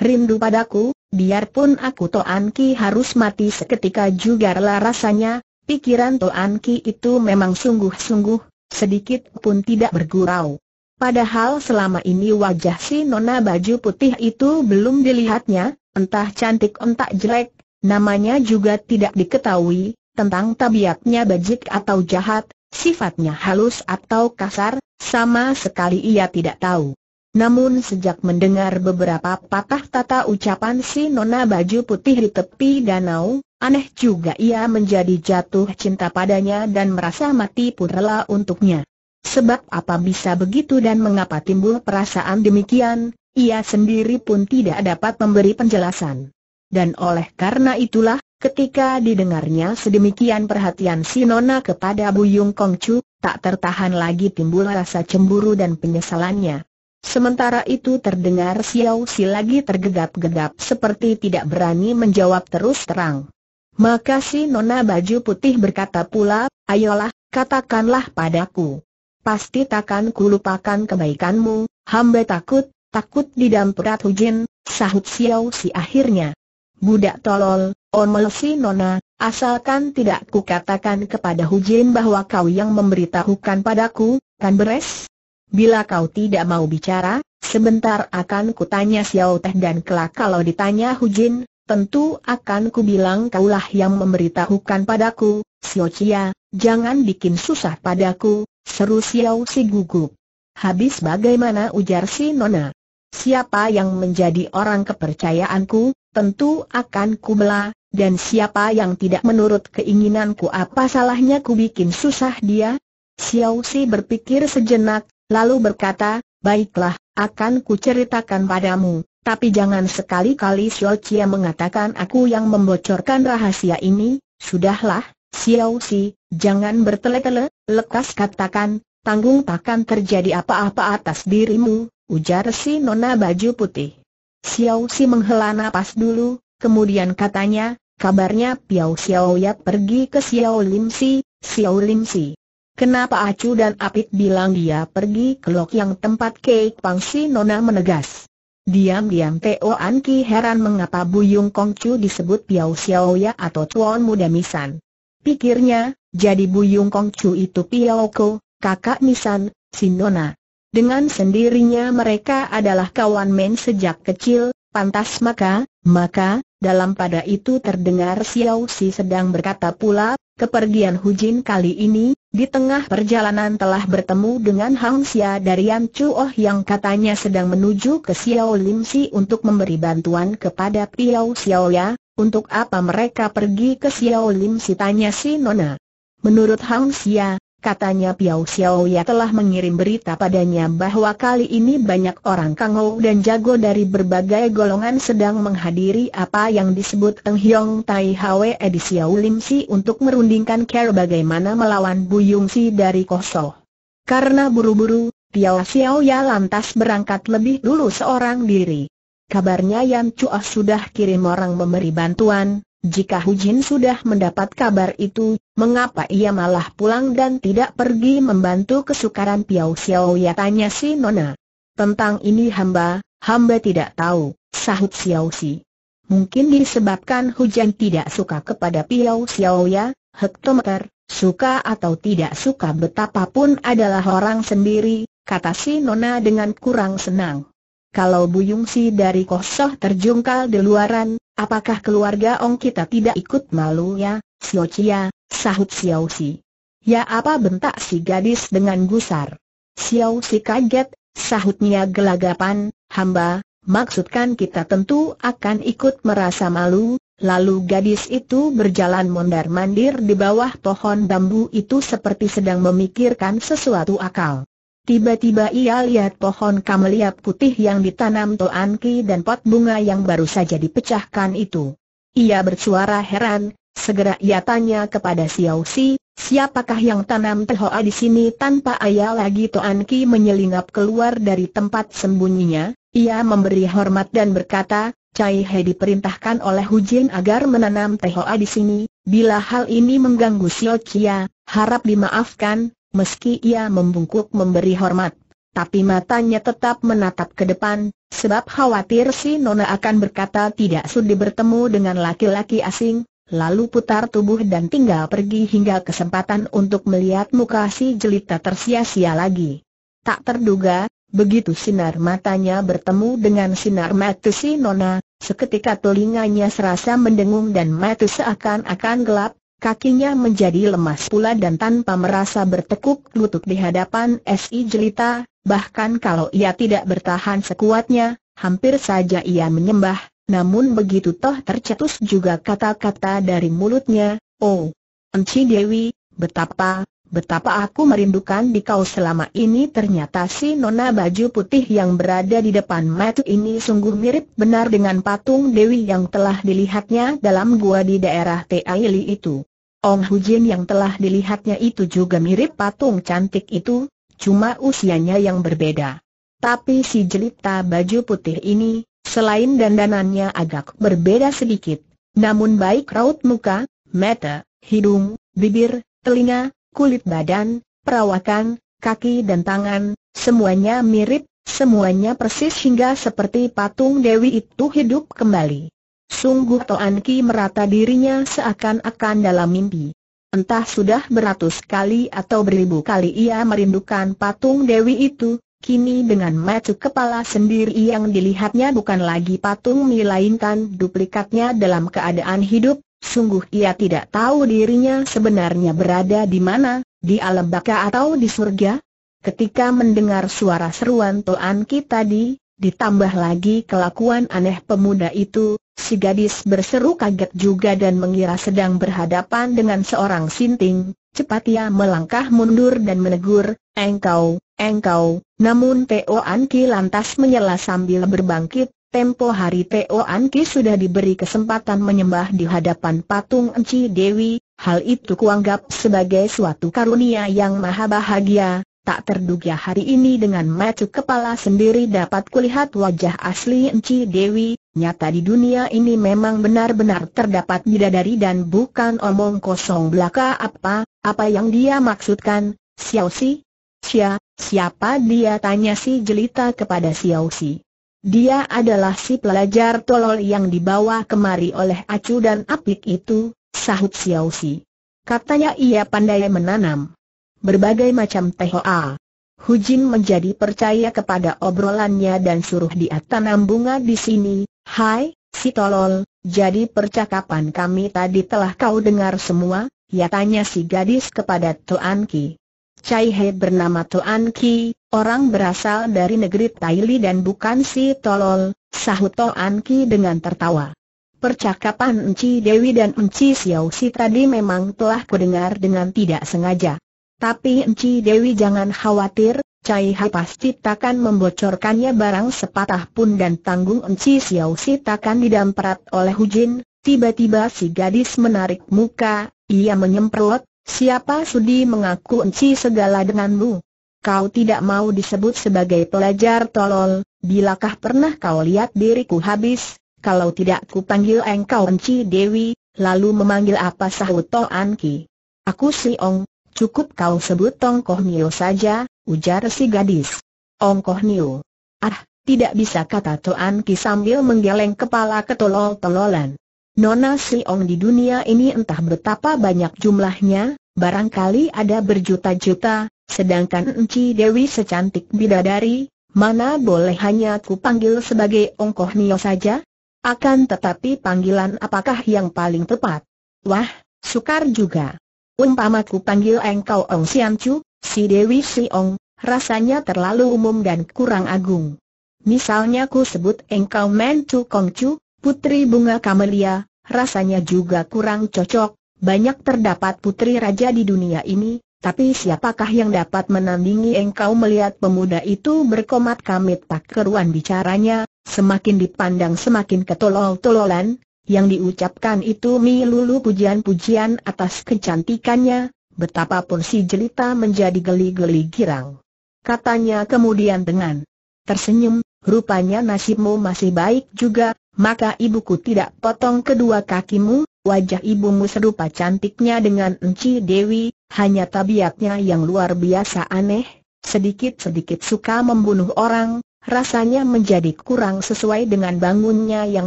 rindu padaku, biarpun aku Toan Ki harus mati seketika juga rela rasanya, pikiran Toan Ki itu memang sungguh-sungguh, sedikit pun tidak bergurau. Padahal selama ini wajah si nona baju putih itu belum dilihatnya, entah cantik entah jelek, namanya juga tidak diketahui, tentang tabiatnya bajik atau jahat, sifatnya halus atau kasar, sama sekali ia tidak tahu. Namun sejak mendengar beberapa patah tata ucapan si Nona baju putih di tepi danau, aneh juga ia menjadi jatuh cinta padanya dan merasa mati pun rela untuknya. Sebab apa bisa begitu dan mengapa timbul perasaan demikian, ia sendiri pun tidak dapat memberi penjelasan. Dan oleh karena itulah, ketika didengarnya sedemikian perhatian si Nona kepada Buyung Kongcu, tak tertahan lagi timbul rasa cemburu dan penyesalannya. Sementara itu terdengar Xiao Si lagi tergegap-gegap seperti tidak berani menjawab terus terang. Maka nona baju putih berkata pula, ayolah, katakanlah padaku. Pasti takkan kulupakan kebaikanmu, hamba takut, takut di perat hujin, sahut Xiao Si akhirnya. Budak tolol, omel si nona, asalkan tidak kukatakan kepada Hujin bahwa kau yang memberitahukan padaku, kan beres? Bila kau tidak mau bicara, sebentar akan kutanya Xiao Teh dan kelak kalau ditanya Hu Jin, tentu akan ku bilang kaulah yang memberitahukan padaku, Xiao Chia, jangan bikin susah padaku, seru Xiao Si gugup. Habis bagaimana ujar si Nona? Siapa yang menjadi orang kepercayaanku, tentu akan ku bela, dan siapa yang tidak menurut keinginanku apa salahnya ku bikin susah dia? Xiao Si berpikir sejenak, lalu berkata, baiklah, akan kuceritakan padamu, tapi jangan sekali-kali Xiao Chia mengatakan aku yang membocorkan rahasia ini, sudahlah, Xiao Si, jangan bertele-tele, lekas katakan, tanggung takkan terjadi apa-apa atas dirimu, ujar si nona baju putih. Xiao Si menghela napas dulu, kemudian katanya, kabarnya Piao Xiao Yap pergi ke Xiao Lim Si, Xiao Lim Si. Kenapa Acu dan Apit bilang dia pergi ke lok yang tempat Kek Pang Nona menegas. Diam-diam Teo Anki heran mengapa Buyung Kongcu disebut Piao Ya atau Tuan Muda Misan. Pikirnya, jadi Buyung Kongcu itu Piao Ko, kakak Misan, si Nona. Dengan sendirinya mereka adalah kawan men sejak kecil, pantas maka, maka, dalam pada itu terdengar Xiao Si sedang berkata pula, kepergian Hu Jin kali ini, di tengah perjalanan telah bertemu dengan Hang Xia dari Yan Oh yang katanya sedang menuju ke Xiao Lim Si untuk memberi bantuan kepada Piao Xiao Ya, untuk apa mereka pergi ke Xiao Lim Si tanya si Nona. Menurut Hang Xia, Katanya Piao Xiao ya telah mengirim berita padanya bahwa kali ini banyak orang Kang Ou dan jago dari berbagai golongan sedang menghadiri apa yang disebut Eng Hiong Tai Hwe Edisi Xiao Lim Si untuk merundingkan cara bagaimana melawan Bu Yung Si dari Koso. Karena buru-buru, Piao Xiao ya lantas berangkat lebih dulu seorang diri. Kabarnya Yan Chua sudah kirim orang memberi bantuan, jika Hujin sudah mendapat kabar itu, mengapa ia malah pulang dan tidak pergi membantu kesukaran Piao Xiao ya tanya si Nona. Tentang ini hamba, hamba tidak tahu, sahut Xiao Si. Mungkin disebabkan hujan tidak suka kepada Piao Xiao ya, hektometer, suka atau tidak suka betapapun adalah orang sendiri, kata si Nona dengan kurang senang. Kalau Yung Si dari Kosoh terjungkal di luaran, Apakah keluarga Ong kita tidak ikut malu ya, Xiao Chia, sahut Xiao Si. Ya apa bentak si gadis dengan gusar. Xiao Si kaget, sahutnya gelagapan, hamba, maksudkan kita tentu akan ikut merasa malu, lalu gadis itu berjalan mondar-mandir di bawah pohon bambu itu seperti sedang memikirkan sesuatu akal. Tiba-tiba ia lihat pohon kamelia putih yang ditanam Toan Ki dan pot bunga yang baru saja dipecahkan itu. Ia bersuara heran, segera ia tanya kepada Xiao Si, siapakah yang tanam tehoa di sini tanpa ayah lagi Toan Ki menyelinap keluar dari tempat sembunyinya, ia memberi hormat dan berkata, Cai He diperintahkan oleh Hu Jin agar menanam tehoa di sini, bila hal ini mengganggu Xiao Chia, harap dimaafkan, meski ia membungkuk memberi hormat. Tapi matanya tetap menatap ke depan, sebab khawatir si Nona akan berkata tidak sudi bertemu dengan laki-laki asing, lalu putar tubuh dan tinggal pergi hingga kesempatan untuk melihat muka si jelita tersia-sia lagi. Tak terduga, begitu sinar matanya bertemu dengan sinar mata si Nona, seketika telinganya serasa mendengung dan mata seakan-akan gelap, Kakinya menjadi lemas pula dan tanpa merasa bertekuk lutut di hadapan S.I. Jelita, bahkan kalau ia tidak bertahan sekuatnya, hampir saja ia menyembah, namun begitu toh tercetus juga kata-kata dari mulutnya, Oh, Enci Dewi, betapa, betapa aku merindukan di kau selama ini ternyata si nona baju putih yang berada di depan mata ini sungguh mirip benar dengan patung Dewi yang telah dilihatnya dalam gua di daerah Taili itu. Ong Hujin yang telah dilihatnya itu juga mirip patung cantik itu, cuma usianya yang berbeda. Tapi si jelita baju putih ini, selain dandanannya agak berbeda sedikit, namun baik raut muka, mata, hidung, bibir, telinga, kulit badan, perawakan, kaki dan tangan, semuanya mirip, semuanya persis hingga seperti patung Dewi itu hidup kembali. Sungguh Toan Ki merata dirinya seakan-akan dalam mimpi. Entah sudah beratus kali atau beribu kali ia merindukan patung Dewi itu, kini dengan mata kepala sendiri yang dilihatnya bukan lagi patung melainkan duplikatnya dalam keadaan hidup, sungguh ia tidak tahu dirinya sebenarnya berada di mana, di alam baka atau di surga? Ketika mendengar suara seruan Toan Ki tadi, ditambah lagi kelakuan aneh pemuda itu, Si gadis berseru kaget juga dan mengira sedang berhadapan dengan seorang sinting, cepat ia melangkah mundur dan menegur, engkau, engkau, namun Teo Anki lantas menyela sambil berbangkit, tempo hari Teo Anki sudah diberi kesempatan menyembah di hadapan patung Enci Dewi, hal itu kuanggap sebagai suatu karunia yang maha bahagia, Tak terduga hari ini dengan macu kepala sendiri dapat kulihat wajah asli Enci Dewi, Nyata di dunia ini memang benar-benar terdapat bidadari dan bukan omong kosong belaka apa, apa yang dia maksudkan, Xiao Si? Xia, siapa dia tanya si jelita kepada Xiao Si. Dia adalah si pelajar tolol yang dibawa kemari oleh acu dan apik itu, sahut Xiao Si. Katanya ia pandai menanam berbagai macam THA. Hujin menjadi percaya kepada obrolannya dan suruh dia tanam bunga di sini, Hai, si tolol, jadi percakapan kami tadi telah kau dengar semua, ya tanya si gadis kepada Tuan Ki. Cai He bernama Tuan Ki, orang berasal dari negeri Taili dan bukan si tolol, sahut Tuan Ki dengan tertawa. Percakapan Enci Dewi dan Enci Xiao Si tadi memang telah kudengar dengan tidak sengaja. Tapi Enci Dewi jangan khawatir, Cai Hai pasti takkan membocorkannya barang sepatah pun dan tanggung Enci Xiao Si takkan didamprat oleh Hujin. Tiba-tiba si gadis menarik muka, ia menyemprot, siapa sudi mengaku Enci segala denganmu? Kau tidak mau disebut sebagai pelajar tolol, bilakah pernah kau lihat diriku habis? Kalau tidak ku panggil engkau Enci Dewi, lalu memanggil apa sahut Toan Ki? Aku Si Ong, cukup kau sebut Tong Koh Mio saja, ujar si gadis. ong koh Niu. Ah, tidak bisa kata tuan Ki sambil menggeleng kepala ketolol-tololan. Nona si ong di dunia ini entah betapa banyak jumlahnya, barangkali ada berjuta-juta, sedangkan Enci Dewi secantik bidadari, mana boleh hanya ku panggil sebagai koh Nio saja? Akan tetapi panggilan apakah yang paling tepat? Wah, sukar juga. umpamaku panggil engkau Ong Sian Chu, Si Dewi Siong, rasanya terlalu umum dan kurang agung. Misalnya ku sebut engkau Mencu Kongcu, putri bunga kamelia, rasanya juga kurang cocok, banyak terdapat putri raja di dunia ini, tapi siapakah yang dapat menandingi engkau melihat pemuda itu berkomat kamit tak keruan bicaranya, semakin dipandang semakin ketolol-tololan, yang diucapkan itu milulu pujian-pujian atas kecantikannya, betapapun si jelita menjadi geli-geli girang. Katanya kemudian dengan tersenyum, rupanya nasibmu masih baik juga, maka ibuku tidak potong kedua kakimu, wajah ibumu serupa cantiknya dengan Enci Dewi, hanya tabiatnya yang luar biasa aneh, sedikit-sedikit suka membunuh orang, rasanya menjadi kurang sesuai dengan bangunnya yang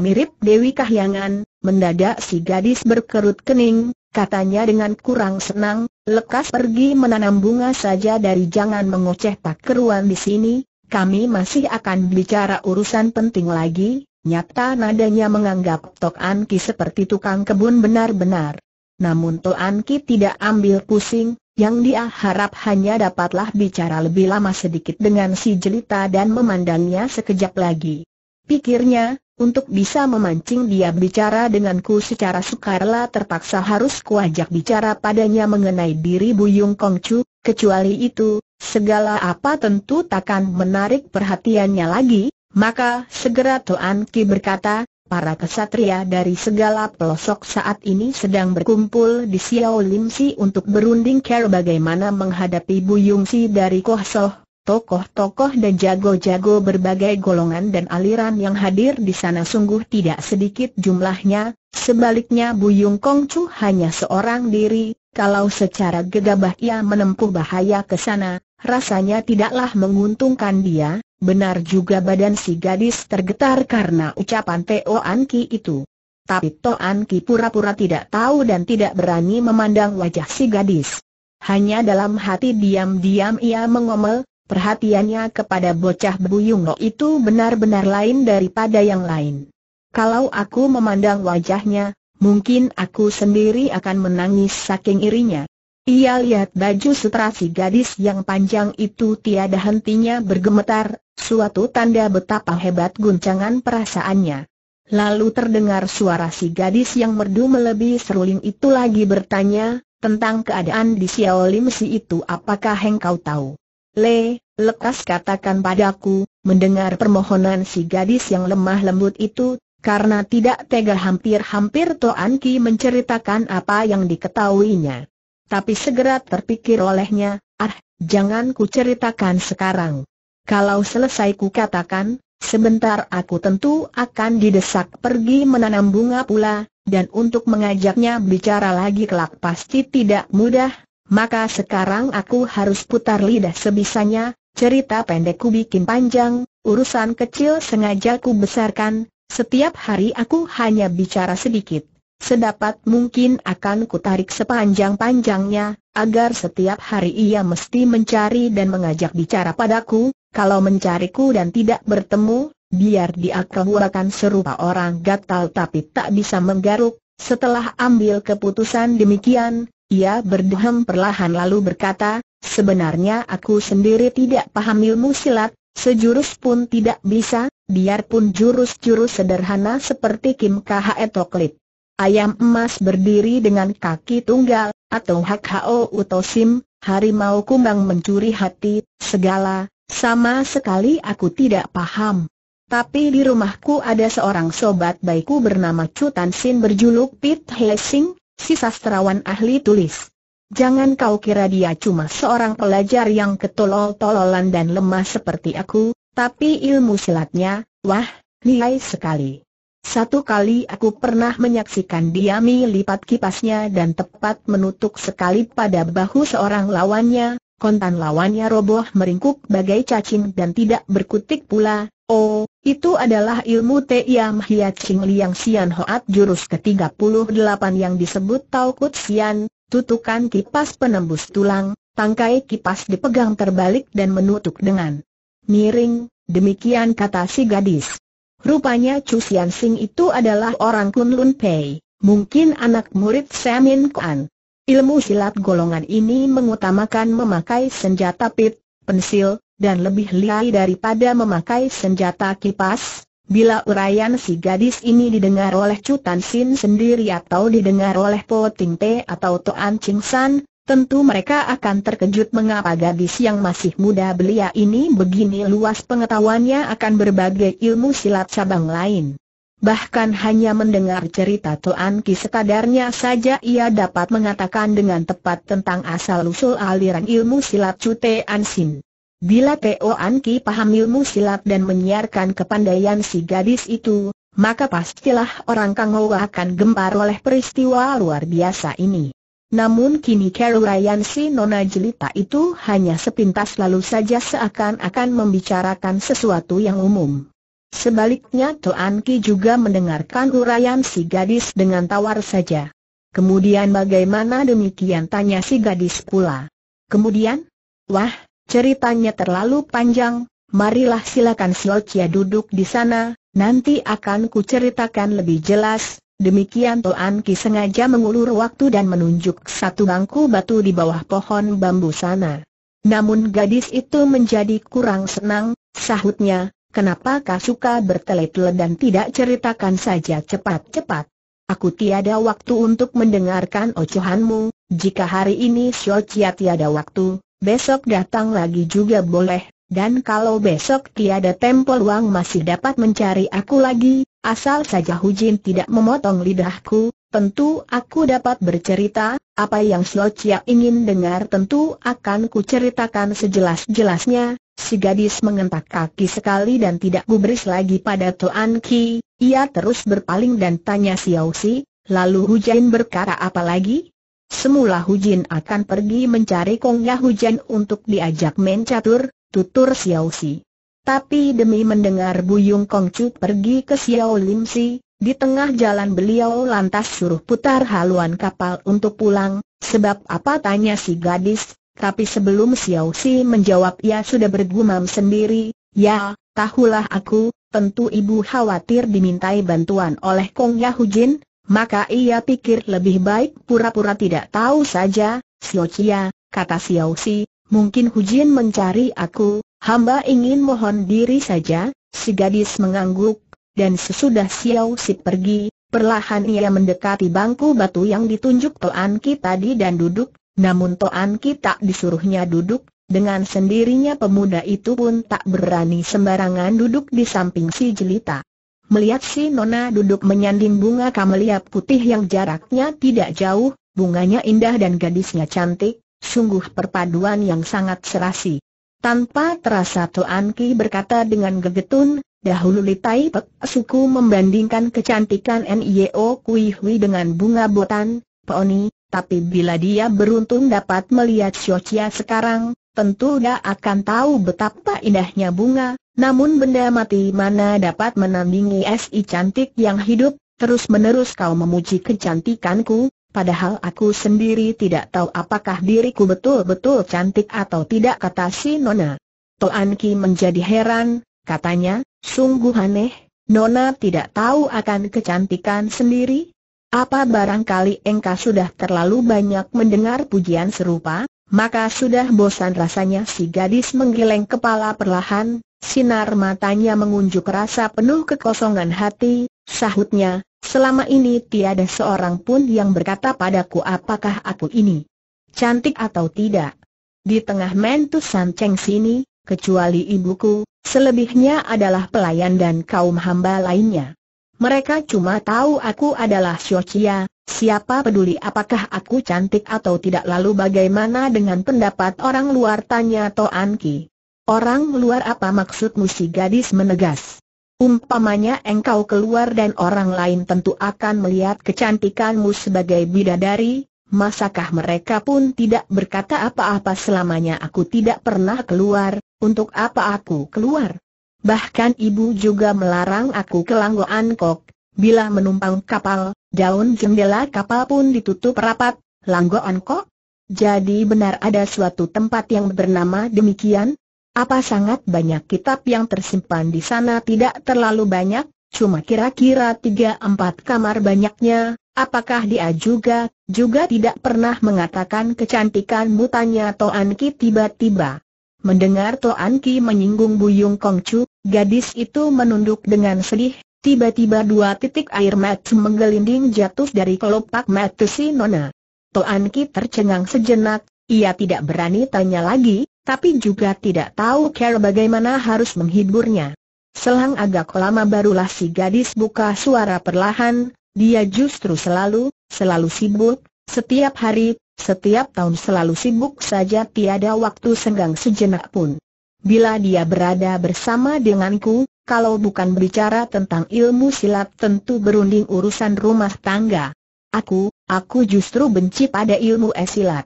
mirip Dewi Kahyangan, mendadak si gadis berkerut kening, Katanya dengan kurang senang, lekas pergi menanam bunga saja dari jangan mengoceh tak keruan di sini, kami masih akan bicara urusan penting lagi, nyata nadanya menganggap Tok An Ki seperti tukang kebun benar-benar. Namun Tok An Ki tidak ambil pusing, yang dia harap hanya dapatlah bicara lebih lama sedikit dengan si jelita dan memandangnya sekejap lagi. Pikirnya, untuk bisa memancing dia bicara denganku secara sukarela terpaksa harus kuajak bicara padanya mengenai diri Buyung Kongcu, kecuali itu, segala apa tentu takkan menarik perhatiannya lagi, maka segera Toan Ki berkata, para kesatria dari segala pelosok saat ini sedang berkumpul di Xiao Lim Si untuk berunding care bagaimana menghadapi Buyung Si dari Kohsoh. Tokoh-tokoh dan jago-jago berbagai golongan dan aliran yang hadir di sana sungguh tidak sedikit jumlahnya, sebaliknya Buyung Kongcu hanya seorang diri, kalau secara gegabah ia menempuh bahaya ke sana, rasanya tidaklah menguntungkan dia, benar juga badan si gadis tergetar karena ucapan Teo Anki itu. Tapi Toan Ki pura-pura tidak tahu dan tidak berani memandang wajah si gadis. Hanya dalam hati diam-diam ia mengomel, Perhatiannya kepada bocah buyung Lo itu benar-benar lain daripada yang lain. Kalau aku memandang wajahnya, mungkin aku sendiri akan menangis saking irinya. Ia lihat baju sutra si gadis yang panjang itu tiada hentinya bergemetar, suatu tanda betapa hebat guncangan perasaannya. Lalu terdengar suara si gadis yang merdu melebihi seruling itu lagi bertanya, tentang keadaan di Xiaolim si itu apakah engkau tahu? Le, lekas katakan padaku, mendengar permohonan si gadis yang lemah lembut itu, karena tidak tega hampir-hampir Toan Ki menceritakan apa yang diketahuinya. Tapi segera terpikir olehnya, ah, jangan ku ceritakan sekarang. Kalau selesai ku katakan, sebentar aku tentu akan didesak pergi menanam bunga pula, dan untuk mengajaknya bicara lagi kelak pasti tidak mudah, maka sekarang aku harus putar lidah sebisanya, cerita pendek ku bikin panjang, urusan kecil sengaja ku besarkan, setiap hari aku hanya bicara sedikit. Sedapat mungkin akan ku tarik sepanjang-panjangnya, agar setiap hari ia mesti mencari dan mengajak bicara padaku, kalau mencariku dan tidak bertemu, biar dia kehuakan serupa orang gatal tapi tak bisa menggaruk, setelah ambil keputusan demikian, ia berdehem perlahan lalu berkata, sebenarnya aku sendiri tidak paham ilmu silat, sejurus pun tidak bisa, biarpun jurus-jurus sederhana seperti Kim Khe Toklit. Ayam emas berdiri dengan kaki tunggal, atau Hak Hao Utosim, harimau kumbang mencuri hati, segala, sama sekali aku tidak paham. Tapi di rumahku ada seorang sobat baikku bernama Chu Sin berjuluk Pit Hesing, si sastrawan ahli tulis. Jangan kau kira dia cuma seorang pelajar yang ketolol-tololan dan lemah seperti aku, tapi ilmu silatnya, wah, nilai sekali. Satu kali aku pernah menyaksikan dia melipat kipasnya dan tepat menutup sekali pada bahu seorang lawannya, kontan lawannya roboh meringkuk bagai cacing dan tidak berkutik pula, Oh, itu adalah ilmu Tiam Hia Ching Liang Sian Hoat jurus ke-38 yang disebut Tau Kut Xian, tutukan kipas penembus tulang, tangkai kipas dipegang terbalik dan menutup dengan miring, demikian kata si gadis. Rupanya Chu Sian Sing itu adalah orang Kun Lun Pei, mungkin anak murid Samin Kuan. Ilmu silat golongan ini mengutamakan memakai senjata pit, pensil, dan lebih liai daripada memakai senjata kipas, bila urayan si gadis ini didengar oleh Cutan Sin sendiri atau didengar oleh Po Ting Te atau Toan Ching San, tentu mereka akan terkejut mengapa gadis yang masih muda belia ini begini luas pengetahuannya akan berbagai ilmu silat cabang lain. Bahkan hanya mendengar cerita Toan Ki sekadarnya saja ia dapat mengatakan dengan tepat tentang asal-usul aliran ilmu silat Cutean Sin. Bila Teo Anki paham ilmu silat dan menyiarkan kepandaian si gadis itu, maka pastilah orang Ho akan gempar oleh peristiwa luar biasa ini. Namun kini keruraian si Nona Jelita itu hanya sepintas lalu saja seakan-akan membicarakan sesuatu yang umum. Sebaliknya Toan Anki juga mendengarkan uraian si gadis dengan tawar saja. Kemudian bagaimana demikian tanya si gadis pula. Kemudian? Wah, Ceritanya terlalu panjang, marilah silakan Chia duduk di sana, nanti akan kuceritakan lebih jelas. Demikian Toan Ki sengaja mengulur waktu dan menunjuk satu bangku batu di bawah pohon bambu sana. Namun gadis itu menjadi kurang senang, sahutnya, kenapa kau suka bertele-tele dan tidak ceritakan saja cepat-cepat? Aku tiada waktu untuk mendengarkan ocehanmu, jika hari ini Chia tiada waktu, Besok datang lagi juga boleh, dan kalau besok tiada tempo luang masih dapat mencari aku lagi, asal saja Hujin tidak memotong lidahku, tentu aku dapat bercerita, apa yang Slocia ingin dengar tentu akan kuceritakan sejelas-jelasnya. Si gadis mengentak kaki sekali dan tidak gubris lagi pada Tuan Ki, ia terus berpaling dan tanya Xiao Si, lalu Hujin berkata apa lagi? Semula Hujin akan pergi mencari Kong ya Jin untuk diajak main catur, tutur Xiao Si. Tapi demi mendengar Buyung Kong Chu pergi ke Xiao Lim Si, di tengah jalan beliau lantas suruh putar haluan kapal untuk pulang, sebab apa tanya si gadis, tapi sebelum Xiao Si menjawab ia sudah bergumam sendiri, ya, tahulah aku, tentu ibu khawatir dimintai bantuan oleh Kong ya Jin. Maka ia pikir lebih baik pura-pura tidak tahu saja, Xiao Chia, kata Xiao Si, mungkin Hujian mencari aku, hamba ingin mohon diri saja, si gadis mengangguk, dan sesudah Xiao Si pergi, perlahan ia mendekati bangku batu yang ditunjuk Toan Ki tadi dan duduk, namun Toan Ki tak disuruhnya duduk, dengan sendirinya pemuda itu pun tak berani sembarangan duduk di samping si jelita. Melihat si Nona duduk menyanding bunga kamelia putih yang jaraknya tidak jauh, bunganya indah dan gadisnya cantik, sungguh perpaduan yang sangat serasi. Tanpa terasa Tuan Ki berkata dengan gegetun, dahulu Litai Pek suku membandingkan kecantikan Nio Kui Hui dengan bunga botan, peoni, tapi bila dia beruntung dapat melihat Xiao Chia sekarang, tentu dia akan tahu betapa indahnya bunga, namun benda mati mana dapat menandingi SI cantik yang hidup, terus-menerus kau memuji kecantikanku, padahal aku sendiri tidak tahu apakah diriku betul-betul cantik atau tidak kata si Nona. Toan Ki menjadi heran, katanya, sungguh aneh, Nona tidak tahu akan kecantikan sendiri? Apa barangkali engkau sudah terlalu banyak mendengar pujian serupa? Maka sudah bosan rasanya si gadis menggeleng kepala perlahan, sinar matanya mengunjuk rasa penuh kekosongan hati, sahutnya, selama ini tiada seorang pun yang berkata padaku apakah aku ini cantik atau tidak. Di tengah mentus sanceng sini, kecuali ibuku, selebihnya adalah pelayan dan kaum hamba lainnya. Mereka cuma tahu aku adalah Xiaoqia, Siapa peduli apakah aku cantik atau tidak lalu bagaimana dengan pendapat orang luar tanya Toan Ki. Orang luar apa maksudmu si gadis menegas? Umpamanya engkau keluar dan orang lain tentu akan melihat kecantikanmu sebagai bidadari, masakah mereka pun tidak berkata apa-apa selamanya aku tidak pernah keluar, untuk apa aku keluar? Bahkan ibu juga melarang aku ke Langgo Angkok, bila menumpang kapal, Daun jendela kapal pun ditutup rapat, langgoan kok? Jadi benar ada suatu tempat yang bernama demikian? Apa sangat banyak kitab yang tersimpan di sana tidak terlalu banyak, cuma kira-kira tiga empat kamar banyaknya, apakah dia juga, juga tidak pernah mengatakan kecantikan mutanya Toan Ki tiba-tiba. Mendengar Toan Ki menyinggung Buyung Kongcu, gadis itu menunduk dengan sedih, Tiba-tiba dua titik air mata menggelinding jatuh dari kelopak mata si Nona. Toan Ki tercengang sejenak, ia tidak berani tanya lagi, tapi juga tidak tahu cara bagaimana harus menghiburnya. Selang agak lama barulah si gadis buka suara perlahan, dia justru selalu, selalu sibuk, setiap hari, setiap tahun selalu sibuk saja tiada waktu senggang sejenak pun. Bila dia berada bersama denganku, kalau bukan berbicara tentang ilmu silat tentu berunding urusan rumah tangga. Aku, aku justru benci pada ilmu esilat.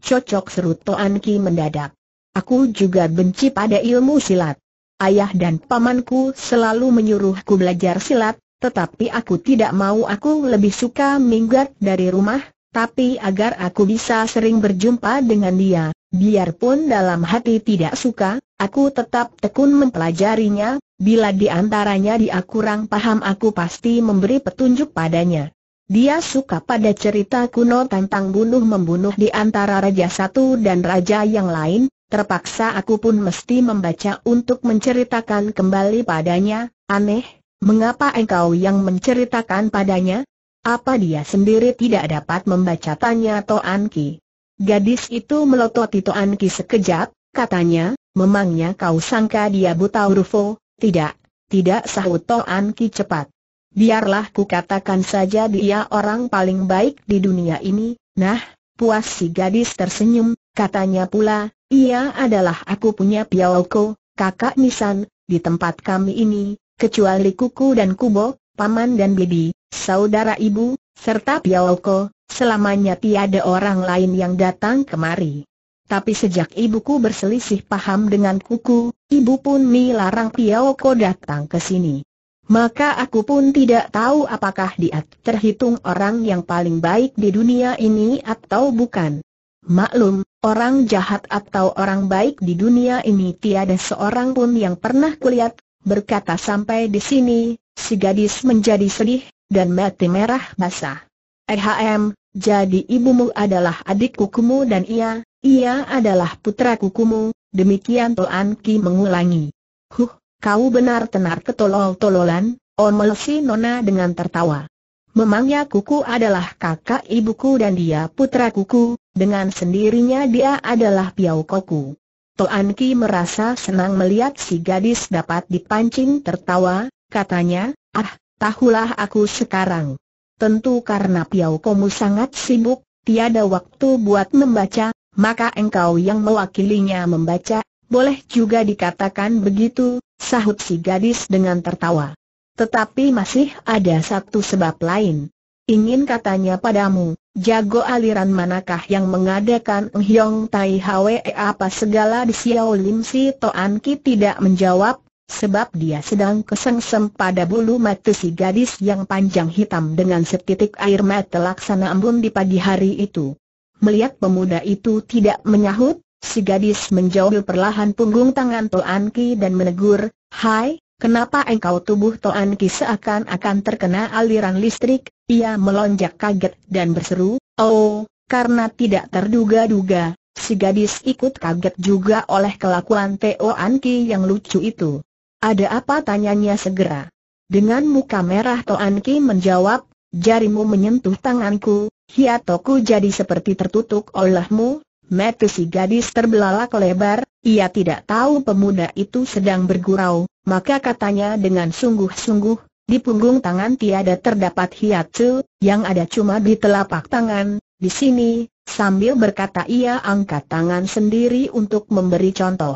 Cocok serut Toan Ki mendadak. Aku juga benci pada ilmu silat. Ayah dan pamanku selalu menyuruhku belajar silat, tetapi aku tidak mau aku lebih suka minggat dari rumah, tapi agar aku bisa sering berjumpa dengan dia, biarpun dalam hati tidak suka, aku tetap tekun mempelajarinya, bila di antaranya dia kurang paham aku pasti memberi petunjuk padanya. Dia suka pada cerita kuno tentang bunuh-membunuh di antara Raja satu dan Raja yang lain, terpaksa aku pun mesti membaca untuk menceritakan kembali padanya, aneh, mengapa engkau yang menceritakan padanya, apa dia sendiri tidak dapat membaca tanya Toan Ki? Gadis itu melototi Toan Ki sekejap, katanya, memangnya kau sangka dia buta hurufo? Tidak, tidak sahut Toan Ki cepat. Biarlah ku katakan saja dia orang paling baik di dunia ini, nah, puas si gadis tersenyum, katanya pula, ia adalah aku punya Piaoko, kakak Nisan, di tempat kami ini, kecuali Kuku dan Kubo, Paman dan Bibi, saudara ibu, serta Piaoko, selamanya tiada orang lain yang datang kemari. Tapi sejak ibuku berselisih paham dengan kuku, ibu pun melarang Piaoko datang ke sini. Maka aku pun tidak tahu apakah dia terhitung orang yang paling baik di dunia ini atau bukan. Maklum, orang jahat atau orang baik di dunia ini tiada seorang pun yang pernah kulihat, berkata sampai di sini, si gadis menjadi sedih, dan mati merah basah. Ehm, jadi ibumu adalah adik kukumu dan ia, ia adalah putra kukumu, demikian Toan Ki mengulangi. Huh, kau benar tenar ketolol-tololan, omelsi oh Nona dengan tertawa. Memangnya kuku adalah kakak ibuku dan dia putra kuku, dengan sendirinya dia adalah piau koku. Toan Ki merasa senang melihat si gadis dapat dipancing tertawa, katanya, ah, Tahulah aku sekarang. Tentu karena Piau Komu sangat sibuk, tiada waktu buat membaca, maka engkau yang mewakilinya membaca, boleh juga dikatakan begitu, sahut si gadis dengan tertawa. Tetapi masih ada satu sebab lain. Ingin katanya padamu, jago aliran manakah yang mengadakan Hyong Tai Hwe apa segala di Xiao Lim Si Toan Ki tidak menjawab, sebab dia sedang kesengsem pada bulu mata si gadis yang panjang hitam dengan setitik air mata laksana embun di pagi hari itu. Melihat pemuda itu tidak menyahut, si gadis menjauh perlahan punggung tangan Toan Ki dan menegur, Hai, kenapa engkau tubuh Toan Ki seakan-akan terkena aliran listrik? Ia melonjak kaget dan berseru, Oh, karena tidak terduga-duga, si gadis ikut kaget juga oleh kelakuan Toan Ki yang lucu itu. Ada apa tanyanya segera? Dengan muka merah Toan Ki menjawab, jarimu menyentuh tanganku, hiatoku jadi seperti tertutup olehmu, metu si gadis terbelalak lebar, ia tidak tahu pemuda itu sedang bergurau, maka katanya dengan sungguh-sungguh, di punggung tangan tiada terdapat hiatu, yang ada cuma di telapak tangan, di sini, sambil berkata ia angkat tangan sendiri untuk memberi contoh.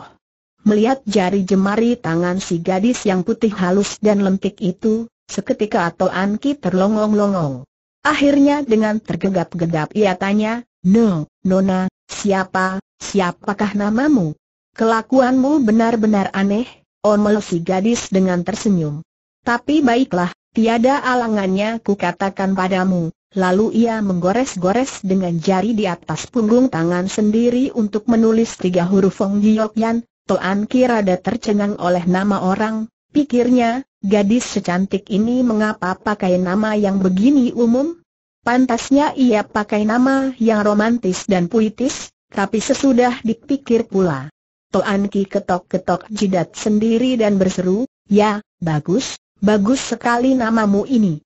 Melihat jari jemari tangan si gadis yang putih halus dan lentik itu, seketika atau Anki terlongong-longong. Akhirnya dengan tergegap-gegap ia tanya, No, Nona, siapa, siapakah namamu? Kelakuanmu benar-benar aneh, omel si gadis dengan tersenyum. Tapi baiklah, tiada alangannya ku katakan padamu. Lalu ia menggores-gores dengan jari di atas punggung tangan sendiri untuk menulis tiga huruf Ong Giyok Yan, Toan Kirada tercengang oleh nama orang, pikirnya, gadis secantik ini mengapa pakai nama yang begini umum? Pantasnya ia pakai nama yang romantis dan puitis, tapi sesudah dipikir pula. Toan Ki ketok-ketok jidat sendiri dan berseru, ya, bagus, bagus sekali namamu ini.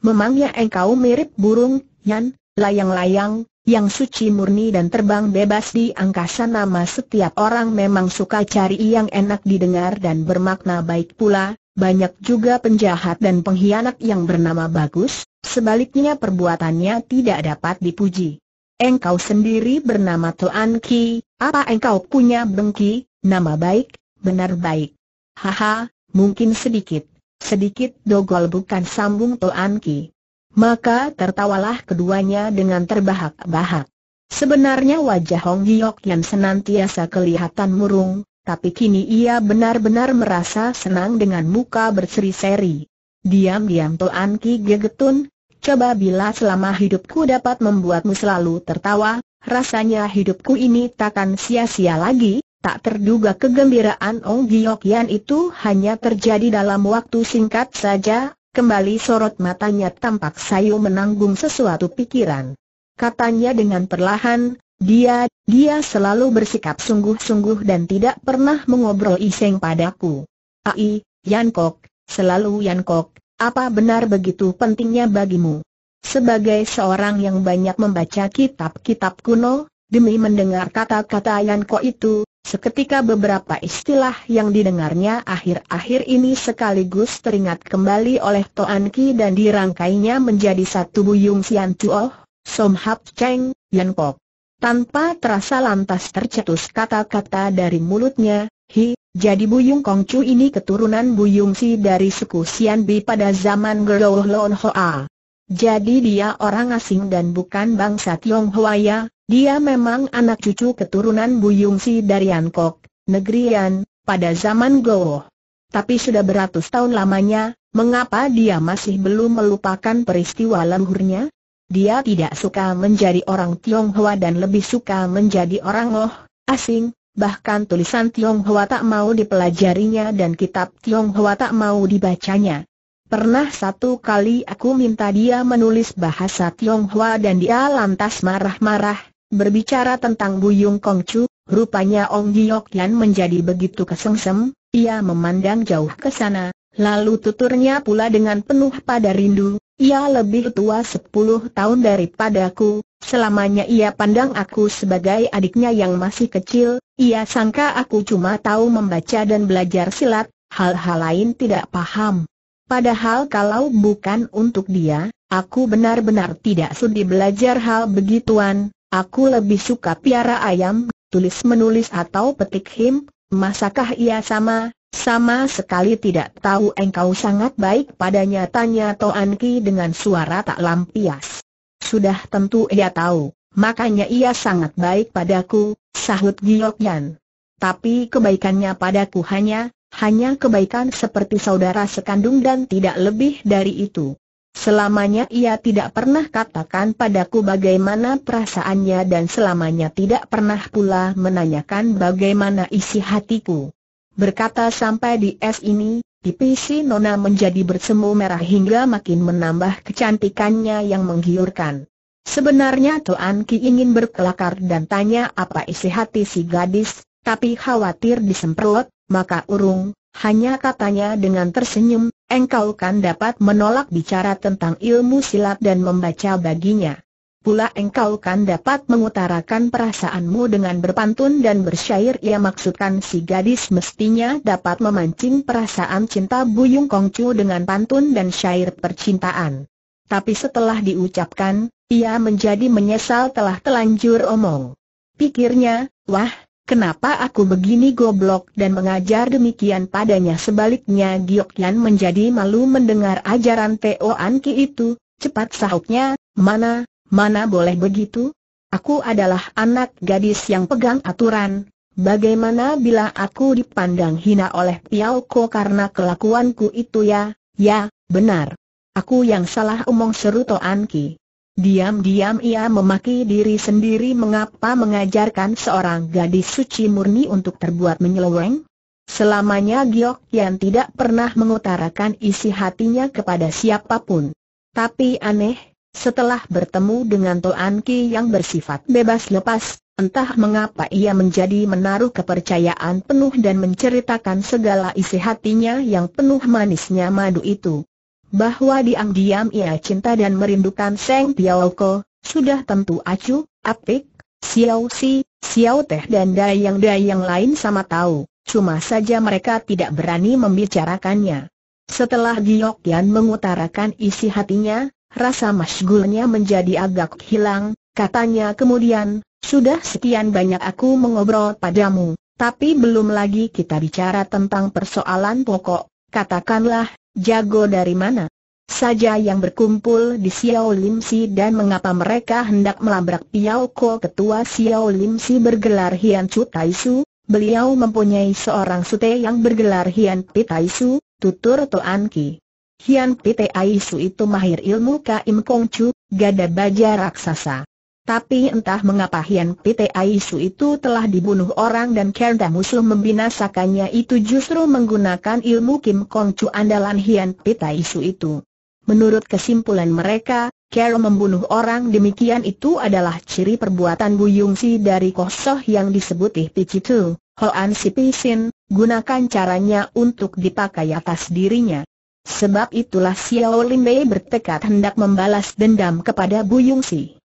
Memangnya engkau mirip burung, Yan, layang-layang, yang suci murni dan terbang bebas di angkasa nama setiap orang memang suka cari yang enak didengar dan bermakna baik pula, banyak juga penjahat dan pengkhianat yang bernama bagus, sebaliknya perbuatannya tidak dapat dipuji. Engkau sendiri bernama Tuan Ki, apa engkau punya Bengki, nama baik, benar baik. Haha, mungkin sedikit, sedikit dogol bukan sambung Tuan Ki. Maka tertawalah keduanya dengan terbahak-bahak. Sebenarnya wajah Hong Giok yang senantiasa kelihatan murung, tapi kini ia benar-benar merasa senang dengan muka berseri-seri. Diam-diam Toan Ki Gegetun, coba bila selama hidupku dapat membuatmu selalu tertawa, rasanya hidupku ini takkan sia-sia lagi. Tak terduga kegembiraan Ong Giok Yan itu hanya terjadi dalam waktu singkat saja, Kembali sorot matanya tampak sayu menanggung sesuatu pikiran. Katanya dengan perlahan, dia, dia selalu bersikap sungguh-sungguh dan tidak pernah mengobrol iseng padaku. Ai, Yankok, selalu Yankok, apa benar begitu pentingnya bagimu? Sebagai seorang yang banyak membaca kitab-kitab kuno, Demi mendengar kata-kata Yanko itu, seketika beberapa istilah yang didengarnya akhir-akhir ini sekaligus teringat kembali oleh Toan Ki dan dirangkainya menjadi satu buyung Sian Chuo, Som Hap Cheng, Yanko. Tanpa terasa lantas tercetus kata-kata dari mulutnya, Hi, jadi Buyung Kong Chu ini keturunan Buyung Si dari suku Sian Bi pada zaman Gerol Lon Hoa. Jadi dia orang asing dan bukan bangsa Tionghoa ya, dia memang anak cucu keturunan Buyung Si dari Ankok, negeri Yan, pada zaman Goh. Tapi sudah beratus tahun lamanya, mengapa dia masih belum melupakan peristiwa leluhurnya? Dia tidak suka menjadi orang Tionghoa dan lebih suka menjadi orang Oh, asing, bahkan tulisan Tionghoa tak mau dipelajarinya dan kitab Tionghoa tak mau dibacanya. Pernah satu kali aku minta dia menulis bahasa Tionghoa dan dia lantas marah-marah, Berbicara tentang Buyung Chu, rupanya Ong Giok Yan menjadi begitu kesengsem, ia memandang jauh ke sana, lalu tuturnya pula dengan penuh pada rindu, ia lebih tua sepuluh tahun daripadaku, selamanya ia pandang aku sebagai adiknya yang masih kecil, ia sangka aku cuma tahu membaca dan belajar silat, hal-hal lain tidak paham. Padahal kalau bukan untuk dia, aku benar-benar tidak sudi belajar hal begituan, Aku lebih suka piara ayam, tulis menulis atau petik him, masakah ia sama, sama sekali tidak tahu engkau sangat baik padanya tanya Toan Ki dengan suara tak lampias. Sudah tentu ia tahu, makanya ia sangat baik padaku, sahut Giok Yan. Tapi kebaikannya padaku hanya, hanya kebaikan seperti saudara sekandung dan tidak lebih dari itu. Selamanya ia tidak pernah katakan padaku bagaimana perasaannya dan selamanya tidak pernah pula menanyakan bagaimana isi hatiku. Berkata sampai di es ini, tipis si Nona menjadi bersemu merah hingga makin menambah kecantikannya yang menggiurkan. Sebenarnya Tuan Ki ingin berkelakar dan tanya apa isi hati si gadis, tapi khawatir disemprot, maka urung, hanya katanya dengan tersenyum, engkau kan dapat menolak bicara tentang ilmu silat dan membaca baginya. Pula engkau kan dapat mengutarakan perasaanmu dengan berpantun dan bersyair Ia maksudkan si gadis mestinya dapat memancing perasaan cinta Buyung Kongcu dengan pantun dan syair percintaan Tapi setelah diucapkan, ia menjadi menyesal telah telanjur omong Pikirnya, wah, Kenapa aku begini goblok dan mengajar demikian padanya sebaliknya Giok Yan menjadi malu mendengar ajaran Teo Anki itu, cepat sahutnya, mana, mana boleh begitu? Aku adalah anak gadis yang pegang aturan, bagaimana bila aku dipandang hina oleh Piao Ko karena kelakuanku itu ya, ya, benar. Aku yang salah omong seru To Anki. Diam-diam ia memaki diri sendiri mengapa mengajarkan seorang gadis suci murni untuk terbuat menyeleweng? Selamanya Giok yang tidak pernah mengutarakan isi hatinya kepada siapapun. Tapi aneh, setelah bertemu dengan Toan Ki yang bersifat bebas lepas, entah mengapa ia menjadi menaruh kepercayaan penuh dan menceritakan segala isi hatinya yang penuh manisnya madu itu bahwa diam-diam ia cinta dan merindukan Seng Ko, sudah tentu acu, apik, Xiao Si, Xiao Teh dan dayang-dayang lain sama tahu, cuma saja mereka tidak berani membicarakannya. Setelah Giok Yan mengutarakan isi hatinya, rasa masgulnya menjadi agak hilang, katanya kemudian, sudah sekian banyak aku mengobrol padamu, tapi belum lagi kita bicara tentang persoalan pokok, katakanlah, Jago dari mana? Saja yang berkumpul di Xiao Lim Si dan mengapa mereka hendak melabrak Piao Ko ketua Xiao Lim Si bergelar Hian Chu Tai Su, beliau mempunyai seorang sute yang bergelar Hian Pi Tai Su, tutur Toan Ki. Hian Pi Tai Su itu mahir ilmu Kaim Kong Chu, gada baja raksasa. Tapi entah mengapa Hian Pite Aisu itu telah dibunuh orang dan kerana musuh membinasakannya itu justru menggunakan ilmu Kim Kong Chu andalan Hian Pite Aisu itu. Menurut kesimpulan mereka, Carol membunuh orang demikian itu adalah ciri perbuatan Bu Si dari Kosoh yang disebut Pici Tu, Hoan Si Pisin, gunakan caranya untuk dipakai atas dirinya. Sebab itulah Xiao Lin Bei bertekad hendak membalas dendam kepada Bu Si.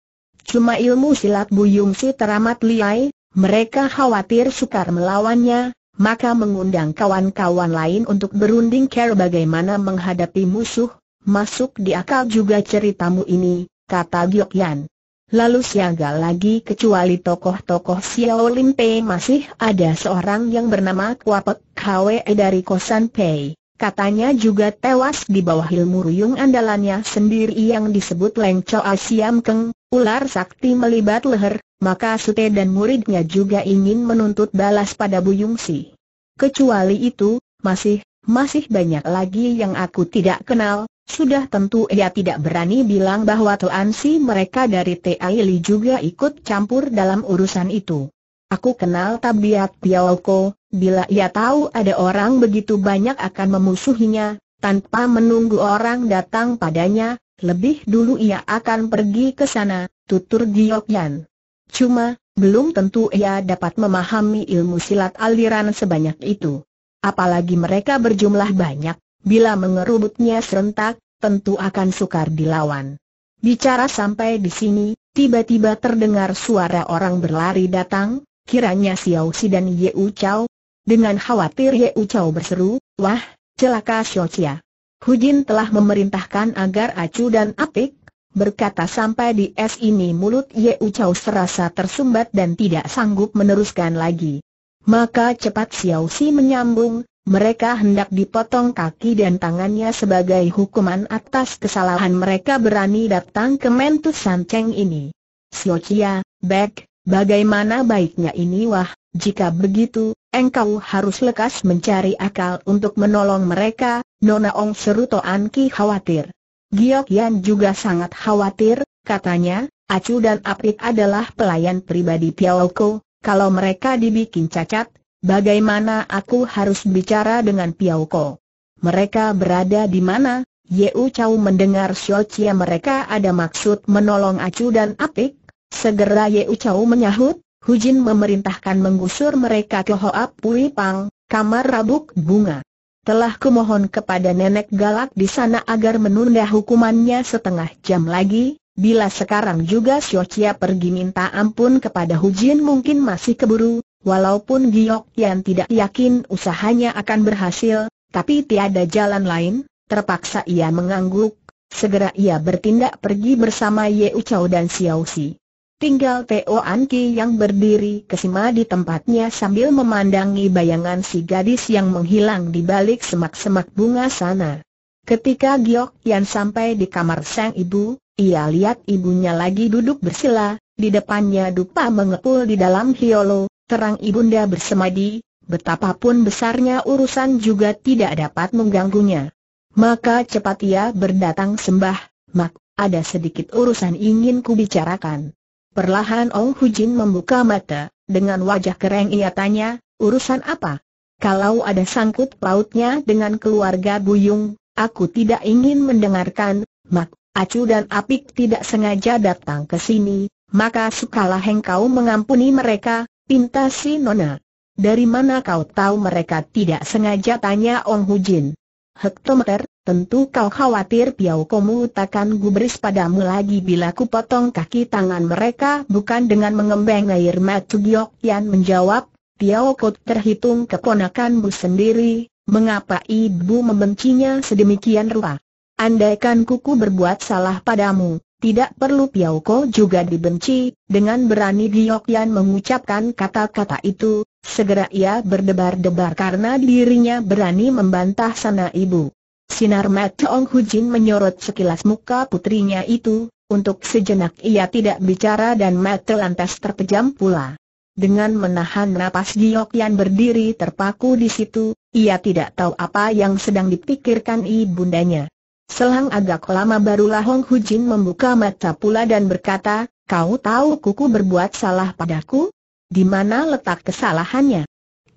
Cuma ilmu silat Buyung si teramat liai, mereka khawatir sukar melawannya, maka mengundang kawan-kawan lain untuk berunding care bagaimana menghadapi musuh, masuk di akal juga ceritamu ini, kata Yan. Lalu siaga lagi kecuali tokoh-tokoh Xiao Lim Pei masih ada seorang yang bernama Kuapek Kwe dari Kosan Pei. Katanya juga tewas di bawah ilmu ruyung andalannya sendiri yang disebut Leng Choa ah Keng, ular sakti melibat leher, maka Sute dan muridnya juga ingin menuntut balas pada Bu Si. Kecuali itu, masih, masih banyak lagi yang aku tidak kenal, sudah tentu ia tidak berani bilang bahwa Tuan Si mereka dari T.A.I.L.I. juga ikut campur dalam urusan itu. Aku kenal tabiat ko. bila ia tahu ada orang begitu banyak akan memusuhinya, tanpa menunggu orang datang padanya, lebih dulu ia akan pergi ke sana, tutur Yan. Cuma, belum tentu ia dapat memahami ilmu silat aliran sebanyak itu. Apalagi mereka berjumlah banyak, bila mengerubutnya serentak, tentu akan sukar dilawan. Bicara sampai di sini, tiba-tiba terdengar suara orang berlari datang, kiranya Xiao Si dan Ye U Chao. Dengan khawatir Ye U Chao berseru, wah, celaka Xiao Chia. Jin telah memerintahkan agar acu dan apik, berkata sampai di es ini mulut Ye U Chao serasa tersumbat dan tidak sanggup meneruskan lagi. Maka cepat Xiao Si menyambung, mereka hendak dipotong kaki dan tangannya sebagai hukuman atas kesalahan mereka berani datang ke Mentus Sanceng ini. Xiao Chia, baik. Bagaimana baiknya ini wah, jika begitu, engkau harus lekas mencari akal untuk menolong mereka, Nona Ong seru Toan Ki khawatir. Giok Yan juga sangat khawatir, katanya, Acu dan Apik adalah pelayan pribadi Piao Ko, kalau mereka dibikin cacat, bagaimana aku harus bicara dengan Piao Ko? Mereka berada di mana? Yeu Chau mendengar Xiao Chia mereka ada maksud menolong Acu dan Apik, Segera Ye Uchau menyahut, Hu Jin memerintahkan menggusur mereka ke Hoa Pui Pang, kamar rabuk bunga. Telah kumohon kepada nenek galak di sana agar menunda hukumannya setengah jam lagi, bila sekarang juga Xiao Chia pergi minta ampun kepada Hu Jin mungkin masih keburu, walaupun Giok yang tidak yakin usahanya akan berhasil, tapi tiada jalan lain, terpaksa ia mengangguk, segera ia bertindak pergi bersama Ye Uchau dan Xiao Si. Tinggal Teo Anki yang berdiri kesima di tempatnya sambil memandangi bayangan si gadis yang menghilang di balik semak-semak bunga sana. Ketika Giok Yan sampai di kamar sang ibu, ia lihat ibunya lagi duduk bersila, di depannya dupa mengepul di dalam hiolo, terang ibunda bersemadi, betapapun besarnya urusan juga tidak dapat mengganggunya. Maka cepat ia berdatang sembah, Mak, ada sedikit urusan ingin kubicarakan. Perlahan Ong Hujin membuka mata, dengan wajah kering ia tanya, urusan apa? Kalau ada sangkut pautnya dengan keluarga Buyung, aku tidak ingin mendengarkan, Mak, Acu dan Apik tidak sengaja datang ke sini, maka sukalah engkau mengampuni mereka, pinta si Nona. Dari mana kau tahu mereka tidak sengaja tanya Ong Hujin? Hektometer, Tentu kau khawatir Piau Komu takkan gubris padamu lagi bila ku potong kaki tangan mereka bukan dengan mengembang air mata Giok Yan menjawab, Piau Kut terhitung keponakanmu sendiri, mengapa ibu membencinya sedemikian rupa? Andaikan kuku berbuat salah padamu, tidak perlu Piau Ko juga dibenci, dengan berani Giok Yan mengucapkan kata-kata itu, segera ia berdebar-debar karena dirinya berani membantah sana ibu. Sinar mata Ong Jin menyorot sekilas muka putrinya itu, untuk sejenak ia tidak bicara dan mata lantas terpejam pula. Dengan menahan napas Giok Yan berdiri terpaku di situ, ia tidak tahu apa yang sedang dipikirkan ibundanya. Selang agak lama barulah Hong Hu Jin membuka mata pula dan berkata, Kau tahu kuku berbuat salah padaku? Di mana letak kesalahannya?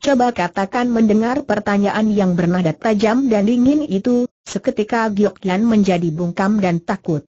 Coba katakan mendengar pertanyaan yang bernada tajam dan dingin itu, seketika Giok Yan menjadi bungkam dan takut.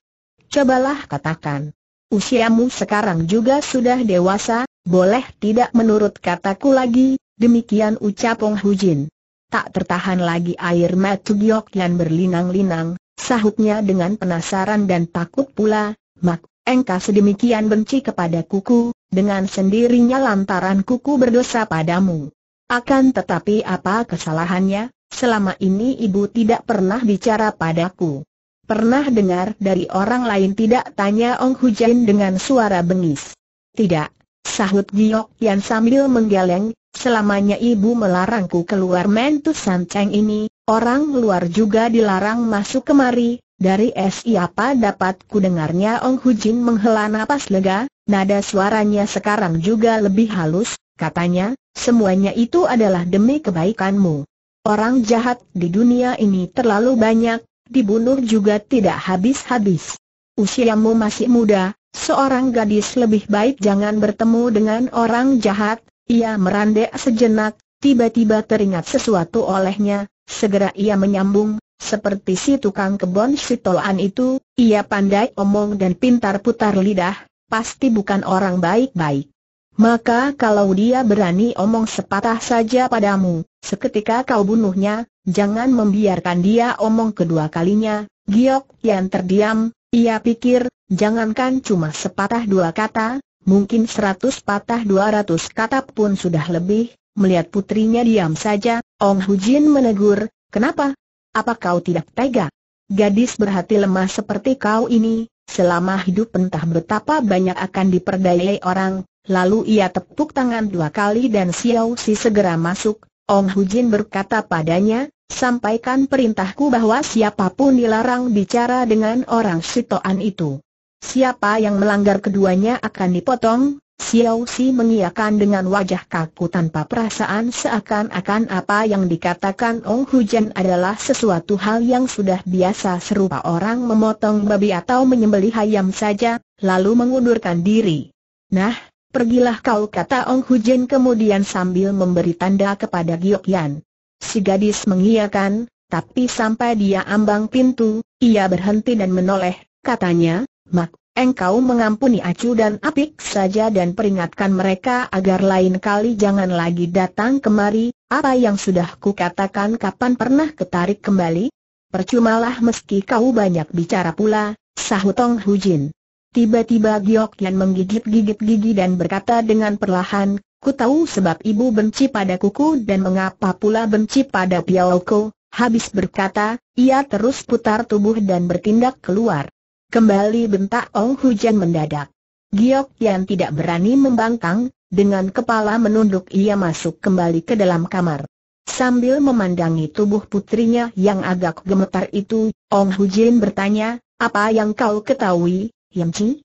Cobalah katakan. Usiamu sekarang juga sudah dewasa, boleh tidak menurut kataku lagi, demikian ucap Ong Hujin. Tak tertahan lagi air mata Giok Yan berlinang-linang, sahutnya dengan penasaran dan takut pula, Mak, engkau sedemikian benci kepada kuku, dengan sendirinya lantaran kuku berdosa padamu. Akan tetapi apa kesalahannya, selama ini ibu tidak pernah bicara padaku. Pernah dengar dari orang lain tidak tanya Ong Hujan dengan suara bengis. Tidak, sahut Giok yang sambil menggeleng, selamanya ibu melarangku keluar mentu sanceng ini, orang luar juga dilarang masuk kemari, dari siapa dapat ku dengarnya Ong Hujin menghela napas lega, nada suaranya sekarang juga lebih halus, Katanya, semuanya itu adalah demi kebaikanmu. Orang jahat di dunia ini terlalu banyak, dibunuh juga tidak habis-habis. Usiamu masih muda, seorang gadis lebih baik jangan bertemu dengan orang jahat. Ia merandek sejenak, tiba-tiba teringat sesuatu olehnya, segera ia menyambung, seperti si tukang kebon si tolan itu, ia pandai omong dan pintar putar lidah, pasti bukan orang baik-baik. Maka kalau dia berani omong sepatah saja padamu, seketika kau bunuhnya, jangan membiarkan dia omong kedua kalinya, Giok yang terdiam, ia pikir, jangankan cuma sepatah dua kata, mungkin seratus patah dua ratus kata pun sudah lebih, melihat putrinya diam saja, Ong Hujin menegur, kenapa? Apa kau tidak tega? Gadis berhati lemah seperti kau ini, selama hidup entah betapa banyak akan diperdayai orang, Lalu ia tepuk tangan dua kali dan Xiao Si segera masuk. Ong Hu Jin berkata padanya, sampaikan perintahku bahwa siapapun dilarang bicara dengan orang Sitoan itu. Siapa yang melanggar keduanya akan dipotong. Xiao Si mengiakan dengan wajah kaku tanpa perasaan seakan-akan apa yang dikatakan Ong Hu Jin adalah sesuatu hal yang sudah biasa serupa orang memotong babi atau menyembelih ayam saja, lalu mengundurkan diri. Nah, Pergilah kau kata Ong Hu Jin kemudian sambil memberi tanda kepada Giok Yan. Si gadis mengiyakan, tapi sampai dia ambang pintu, ia berhenti dan menoleh, katanya, Mak, engkau mengampuni Acu dan Apik saja dan peringatkan mereka agar lain kali jangan lagi datang kemari, apa yang sudah ku katakan kapan pernah ketarik kembali? Percumalah meski kau banyak bicara pula, sahut Ong Jin. Tiba-tiba Giok Yan menggigit-gigit gigi dan berkata dengan perlahan, Ku tahu sebab ibu benci pada kuku dan mengapa pula benci pada Piaoko. Habis berkata, ia terus putar tubuh dan bertindak keluar. Kembali bentak Ong Hujan mendadak. Giok Yan tidak berani membangkang, dengan kepala menunduk ia masuk kembali ke dalam kamar. Sambil memandangi tubuh putrinya yang agak gemetar itu, Ong Hujin bertanya, apa yang kau ketahui, Yemci?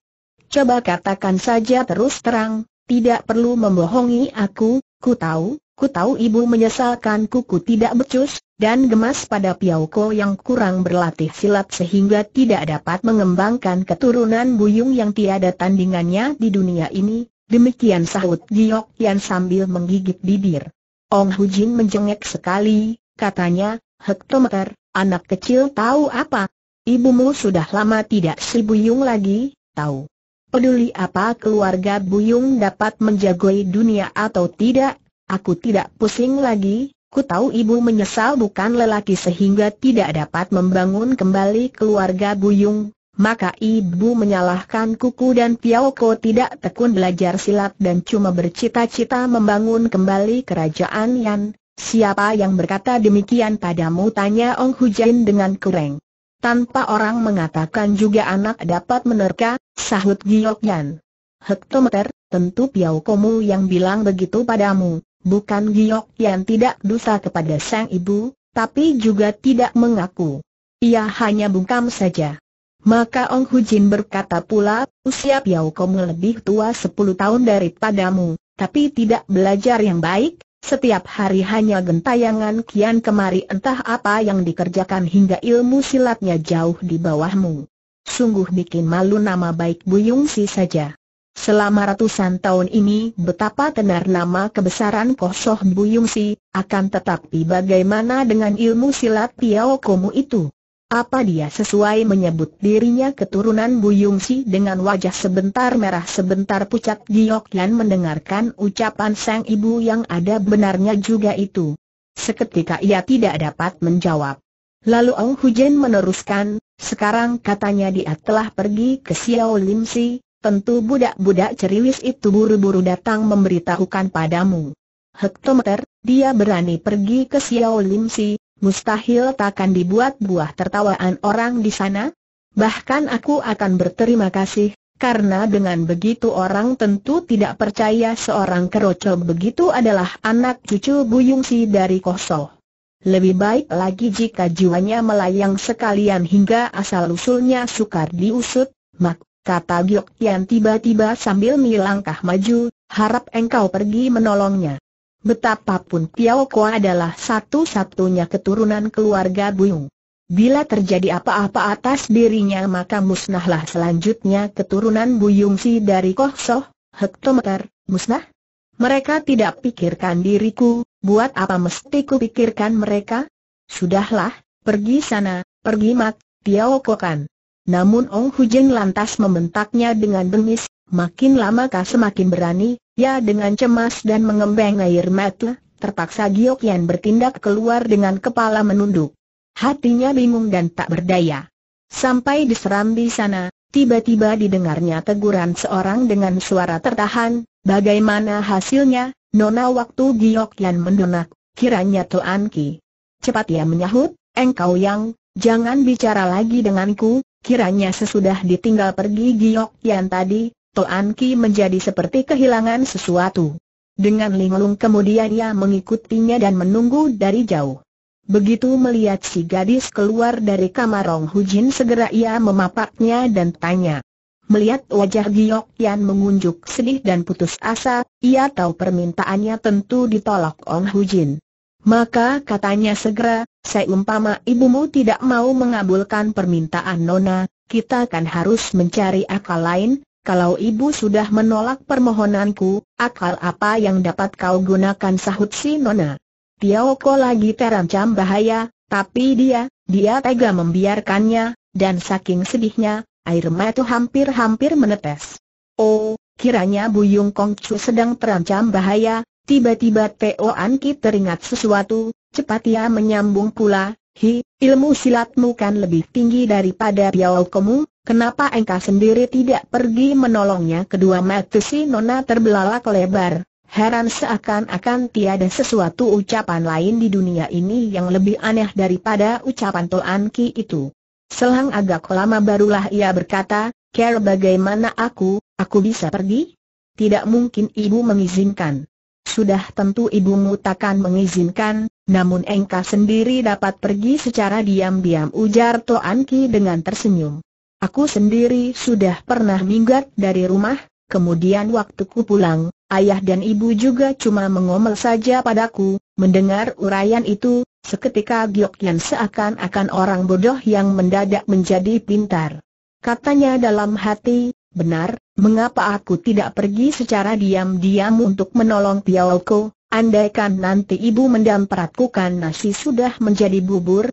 Coba katakan saja terus terang, tidak perlu membohongi aku, ku tahu, ku tahu ibu menyesalkan kuku tidak becus, dan gemas pada ko yang kurang berlatih silat sehingga tidak dapat mengembangkan keturunan buyung yang tiada tandingannya di dunia ini, demikian sahut Giok Yan sambil menggigit bibir. Ong Hujin menjengek sekali, katanya, hektometer, anak kecil tahu apa, Ibumu sudah lama tidak si Buyung lagi, tahu. Peduli apa keluarga Buyung dapat menjagoi dunia atau tidak, aku tidak pusing lagi, ku tahu ibu menyesal bukan lelaki sehingga tidak dapat membangun kembali keluarga Buyung. Maka ibu menyalahkan kuku dan Piaoko tidak tekun belajar silat dan cuma bercita-cita membangun kembali kerajaan Yan. Siapa yang berkata demikian padamu tanya Ong Hujain dengan kureng. Tanpa orang mengatakan juga anak dapat menerka, sahut Yan. Hektometer, tentu Piao Komu yang bilang begitu padamu, bukan Yan tidak dosa kepada sang ibu, tapi juga tidak mengaku. Ia hanya bungkam saja. Maka Ong jin berkata pula, usia Piao Komu lebih tua 10 tahun daripadamu, tapi tidak belajar yang baik, setiap hari hanya gentayangan kian kemari entah apa yang dikerjakan hingga ilmu silatnya jauh di bawahmu. Sungguh bikin malu nama baik Buyung Si saja. Selama ratusan tahun ini betapa tenar nama kebesaran Kosoh Buyung Si, akan tetapi bagaimana dengan ilmu silat Piao Komu itu? Apa dia sesuai menyebut dirinya keturunan Buyung Si dengan wajah sebentar merah sebentar pucat giok dan mendengarkan ucapan sang ibu yang ada benarnya juga itu. Seketika ia tidak dapat menjawab. Lalu Ong Hujen meneruskan, sekarang katanya dia telah pergi ke Xiao Lim Si, tentu budak-budak ceriwis itu buru-buru datang memberitahukan padamu. Hektometer, dia berani pergi ke Xiao Lim Si, mustahil takkan dibuat buah tertawaan orang di sana. Bahkan aku akan berterima kasih, karena dengan begitu orang tentu tidak percaya seorang kerocok begitu adalah anak cucu Buyungsi dari Kosoh. Lebih baik lagi jika jiwanya melayang sekalian hingga asal-usulnya sukar diusut, mak, kata Giok yang tiba-tiba sambil melangkah maju, harap engkau pergi menolongnya. Betapapun Tiao Ko adalah satu-satunya keturunan keluarga Buyung. Bila terjadi apa-apa atas dirinya maka musnahlah selanjutnya keturunan Buyung Si dari Koh Soh, Hektometer, musnah? Mereka tidak pikirkan diriku, buat apa mesti kupikirkan mereka? Sudahlah, pergi sana, pergi mak, Tiao Ko kan. Namun Ong Hujeng lantas membentaknya dengan bengis, makin lama kah semakin berani, Ya dengan cemas dan mengembang air mata, terpaksa Giok Giokian bertindak keluar dengan kepala menunduk. Hatinya bingung dan tak berdaya. Sampai di di sana, tiba-tiba didengarnya teguran seorang dengan suara tertahan, bagaimana hasilnya, Nona waktu Giok Giokian mendonak, kiranya Tuan Ki. Cepat ia ya menyahut, engkau yang, jangan bicara lagi denganku, kiranya sesudah ditinggal pergi Giok Giokian tadi, Toan Ki menjadi seperti kehilangan sesuatu. Dengan linglung kemudian ia mengikutinya dan menunggu dari jauh. Begitu melihat si gadis keluar dari kamar Rong Hujin segera ia memapaknya dan tanya. Melihat wajah Giok Yan mengunjuk sedih dan putus asa, ia tahu permintaannya tentu ditolak Ong Hujin. Maka katanya segera, saya seumpama ibumu tidak mau mengabulkan permintaan Nona, kita akan harus mencari akal lain, kalau ibu sudah menolak permohonanku, akal apa yang dapat kau gunakan sahut si Nona? Tiaoko lagi terancam bahaya, tapi dia, dia tega membiarkannya, dan saking sedihnya, air mata hampir-hampir menetes. Oh, kiranya Buyung Kongcu sedang terancam bahaya, tiba-tiba Teo Anki teringat sesuatu, cepat ia menyambung pula, Hi, ilmu silatmu kan lebih tinggi daripada Tiaoko mu, Kenapa engkau sendiri tidak pergi menolongnya? Kedua mata si Nona terbelalak lebar. Heran seakan-akan tiada sesuatu ucapan lain di dunia ini yang lebih aneh daripada ucapan Toan Ki itu. Selang agak lama barulah ia berkata, Care bagaimana aku, aku bisa pergi? Tidak mungkin ibu mengizinkan. Sudah tentu ibumu takkan mengizinkan, namun engkau sendiri dapat pergi secara diam-diam ujar Toan Ki dengan tersenyum. Aku sendiri sudah pernah minggat dari rumah, kemudian waktuku pulang, ayah dan ibu juga cuma mengomel saja padaku. Mendengar urayan itu, seketika giok yang seakan-akan orang bodoh yang mendadak menjadi pintar. Katanya dalam hati, benar, mengapa aku tidak pergi secara diam-diam untuk menolong Andai Andaikan nanti ibu mendamparatku kan nasi sudah menjadi bubur,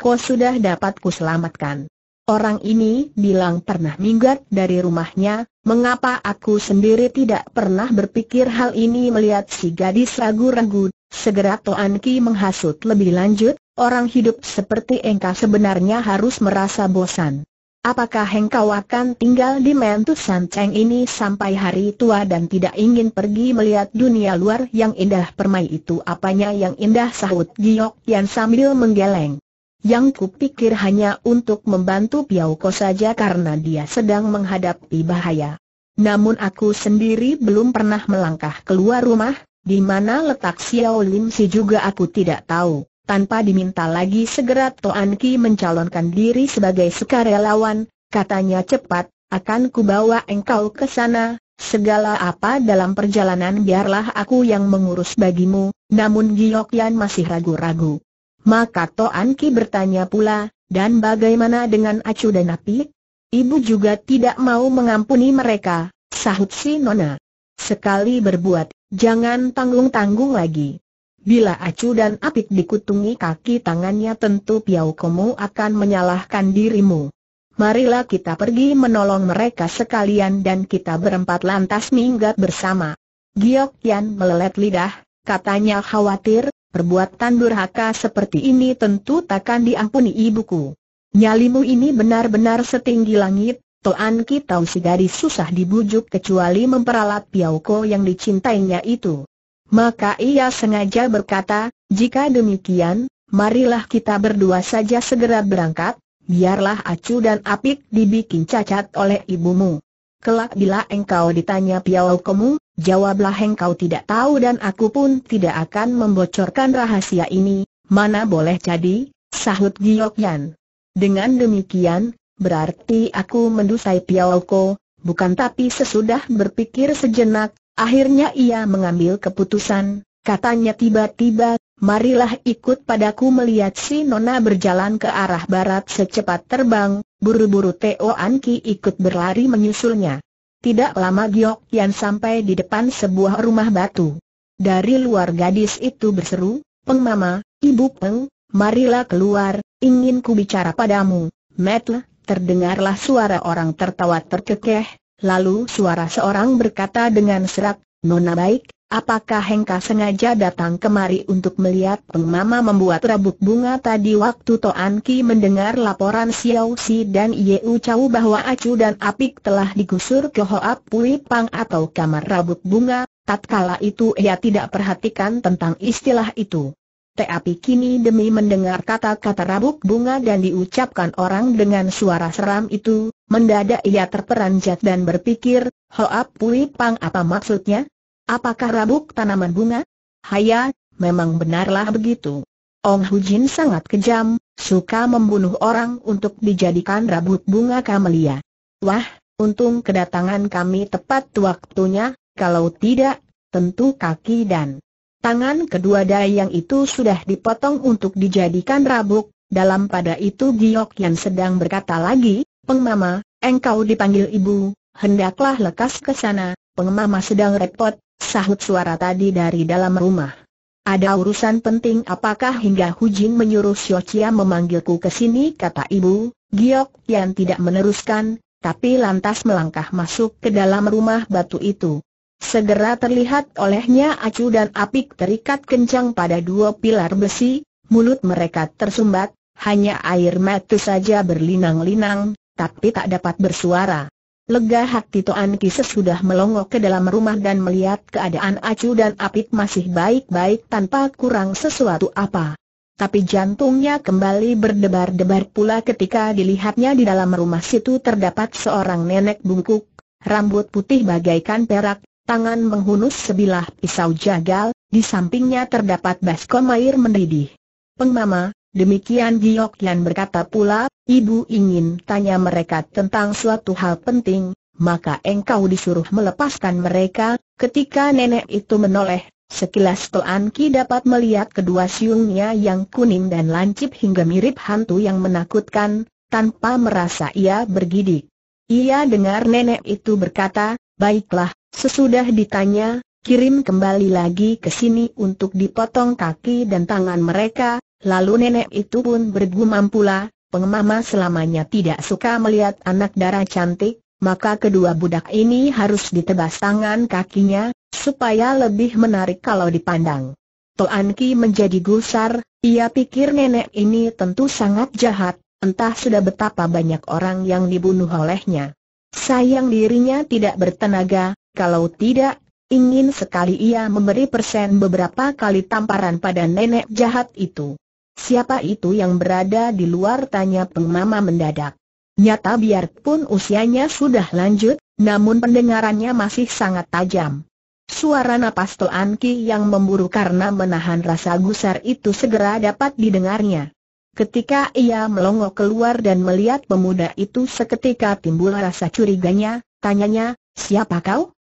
Ko sudah dapat selamatkan. Orang ini bilang pernah minggat dari rumahnya, mengapa aku sendiri tidak pernah berpikir hal ini melihat si gadis ragu-ragu, segera Toan Ki menghasut lebih lanjut, orang hidup seperti engkau sebenarnya harus merasa bosan. Apakah engkau akan tinggal di Mentusan Cheng ini sampai hari tua dan tidak ingin pergi melihat dunia luar yang indah permai itu apanya yang indah sahut Giok yang sambil menggeleng yang kupikir hanya untuk membantu Ko saja karena dia sedang menghadapi bahaya. Namun aku sendiri belum pernah melangkah keluar rumah, di mana letak Xiao Lim Si juga aku tidak tahu. Tanpa diminta lagi segera Toan Ki mencalonkan diri sebagai sukarelawan, katanya cepat, akan kubawa engkau ke sana, segala apa dalam perjalanan biarlah aku yang mengurus bagimu, namun Giok Yan masih ragu-ragu. Maka Toan Ki bertanya pula, dan bagaimana dengan Acu dan Api? Ibu juga tidak mau mengampuni mereka, sahut si Nona. Sekali berbuat, jangan tanggung-tanggung lagi. Bila Acu dan Apik dikutungi kaki tangannya tentu Piau Komo akan menyalahkan dirimu. Marilah kita pergi menolong mereka sekalian dan kita berempat lantas minggat bersama. Giok Yan melelet lidah, katanya khawatir, perbuatan durhaka seperti ini tentu takkan diampuni ibuku. Nyalimu ini benar-benar setinggi langit, Toan tahu si gadis susah dibujuk kecuali memperalat Piauko yang dicintainya itu. Maka ia sengaja berkata, jika demikian, marilah kita berdua saja segera berangkat, biarlah Acu dan Apik dibikin cacat oleh ibumu. Kelak bila engkau ditanya piau kamu, jawablah engkau tidak tahu dan aku pun tidak akan membocorkan rahasia ini, mana boleh jadi, sahut Yan. Dengan demikian, berarti aku mendusai piau ko, bukan tapi sesudah berpikir sejenak, akhirnya ia mengambil keputusan, katanya tiba-tiba, marilah ikut padaku melihat si Nona berjalan ke arah barat secepat terbang, buru-buru Teo Anki ikut berlari menyusulnya. Tidak lama Giok Yan sampai di depan sebuah rumah batu. Dari luar gadis itu berseru, Peng Mama, Ibu Peng, marilah keluar, ingin ku bicara padamu. Metle, terdengarlah suara orang tertawa terkekeh, lalu suara seorang berkata dengan serak, Nona baik, Apakah Hengka sengaja datang kemari untuk melihat peng mama membuat rabuk bunga tadi waktu Toan Ki mendengar laporan Xiao Si dan Yeu Chau bahwa acu dan apik telah digusur ke Hoa Pui Pang atau kamar rabuk bunga, tatkala itu ia tidak perhatikan tentang istilah itu. Tapi kini demi mendengar kata-kata rabuk bunga dan diucapkan orang dengan suara seram itu, mendadak ia terperanjat dan berpikir, Hoa Pui Pang apa maksudnya? Apakah rabuk tanaman bunga? Haya, memang benarlah begitu. Ong Hu Jin sangat kejam, suka membunuh orang untuk dijadikan rabuk bunga kamelia. Wah, untung kedatangan kami tepat waktunya, kalau tidak, tentu kaki dan tangan kedua dayang itu sudah dipotong untuk dijadikan rabuk. Dalam pada itu Giok yang sedang berkata lagi, Peng Mama, engkau dipanggil ibu, hendaklah lekas ke sana, Pengemama sedang repot, sahut suara tadi dari dalam rumah. Ada urusan penting apakah hingga Hujing menyuruh Xiao Chia memanggilku ke sini kata ibu, Giok yang tidak meneruskan, tapi lantas melangkah masuk ke dalam rumah batu itu. Segera terlihat olehnya acu dan apik terikat kencang pada dua pilar besi, mulut mereka tersumbat, hanya air mata saja berlinang-linang, tapi tak dapat bersuara. Lega hati Toan Ki sesudah melongok ke dalam rumah dan melihat keadaan Acu dan Apit masih baik-baik tanpa kurang sesuatu apa. Tapi jantungnya kembali berdebar-debar pula ketika dilihatnya di dalam rumah situ terdapat seorang nenek bungkuk, rambut putih bagaikan perak, tangan menghunus sebilah pisau jagal, di sampingnya terdapat baskom air mendidih. Pengmama, Demikian Giok Yan berkata pula, ibu ingin tanya mereka tentang suatu hal penting, maka engkau disuruh melepaskan mereka, ketika nenek itu menoleh, sekilas Toan Ki dapat melihat kedua siungnya yang kuning dan lancip hingga mirip hantu yang menakutkan, tanpa merasa ia bergidik. Ia dengar nenek itu berkata, baiklah, sesudah ditanya, kirim kembali lagi ke sini untuk dipotong kaki dan tangan mereka, Lalu nenek itu pun bergumam pula, Pengemama selamanya tidak suka melihat anak darah cantik, maka kedua budak ini harus ditebas tangan kakinya, supaya lebih menarik kalau dipandang. Toan Ki menjadi gusar, ia pikir nenek ini tentu sangat jahat, entah sudah betapa banyak orang yang dibunuh olehnya. Sayang dirinya tidak bertenaga, kalau tidak, ingin sekali ia memberi persen beberapa kali tamparan pada nenek jahat itu. Siapa itu yang berada di luar tanya pengmama mendadak. Nyata biarpun usianya sudah lanjut, namun pendengarannya masih sangat tajam. Suara napas Toan Ki yang memburu karena menahan rasa gusar itu segera dapat didengarnya. Ketika ia melongo keluar dan melihat pemuda itu seketika timbul rasa curiganya, tanyanya, siapa kau?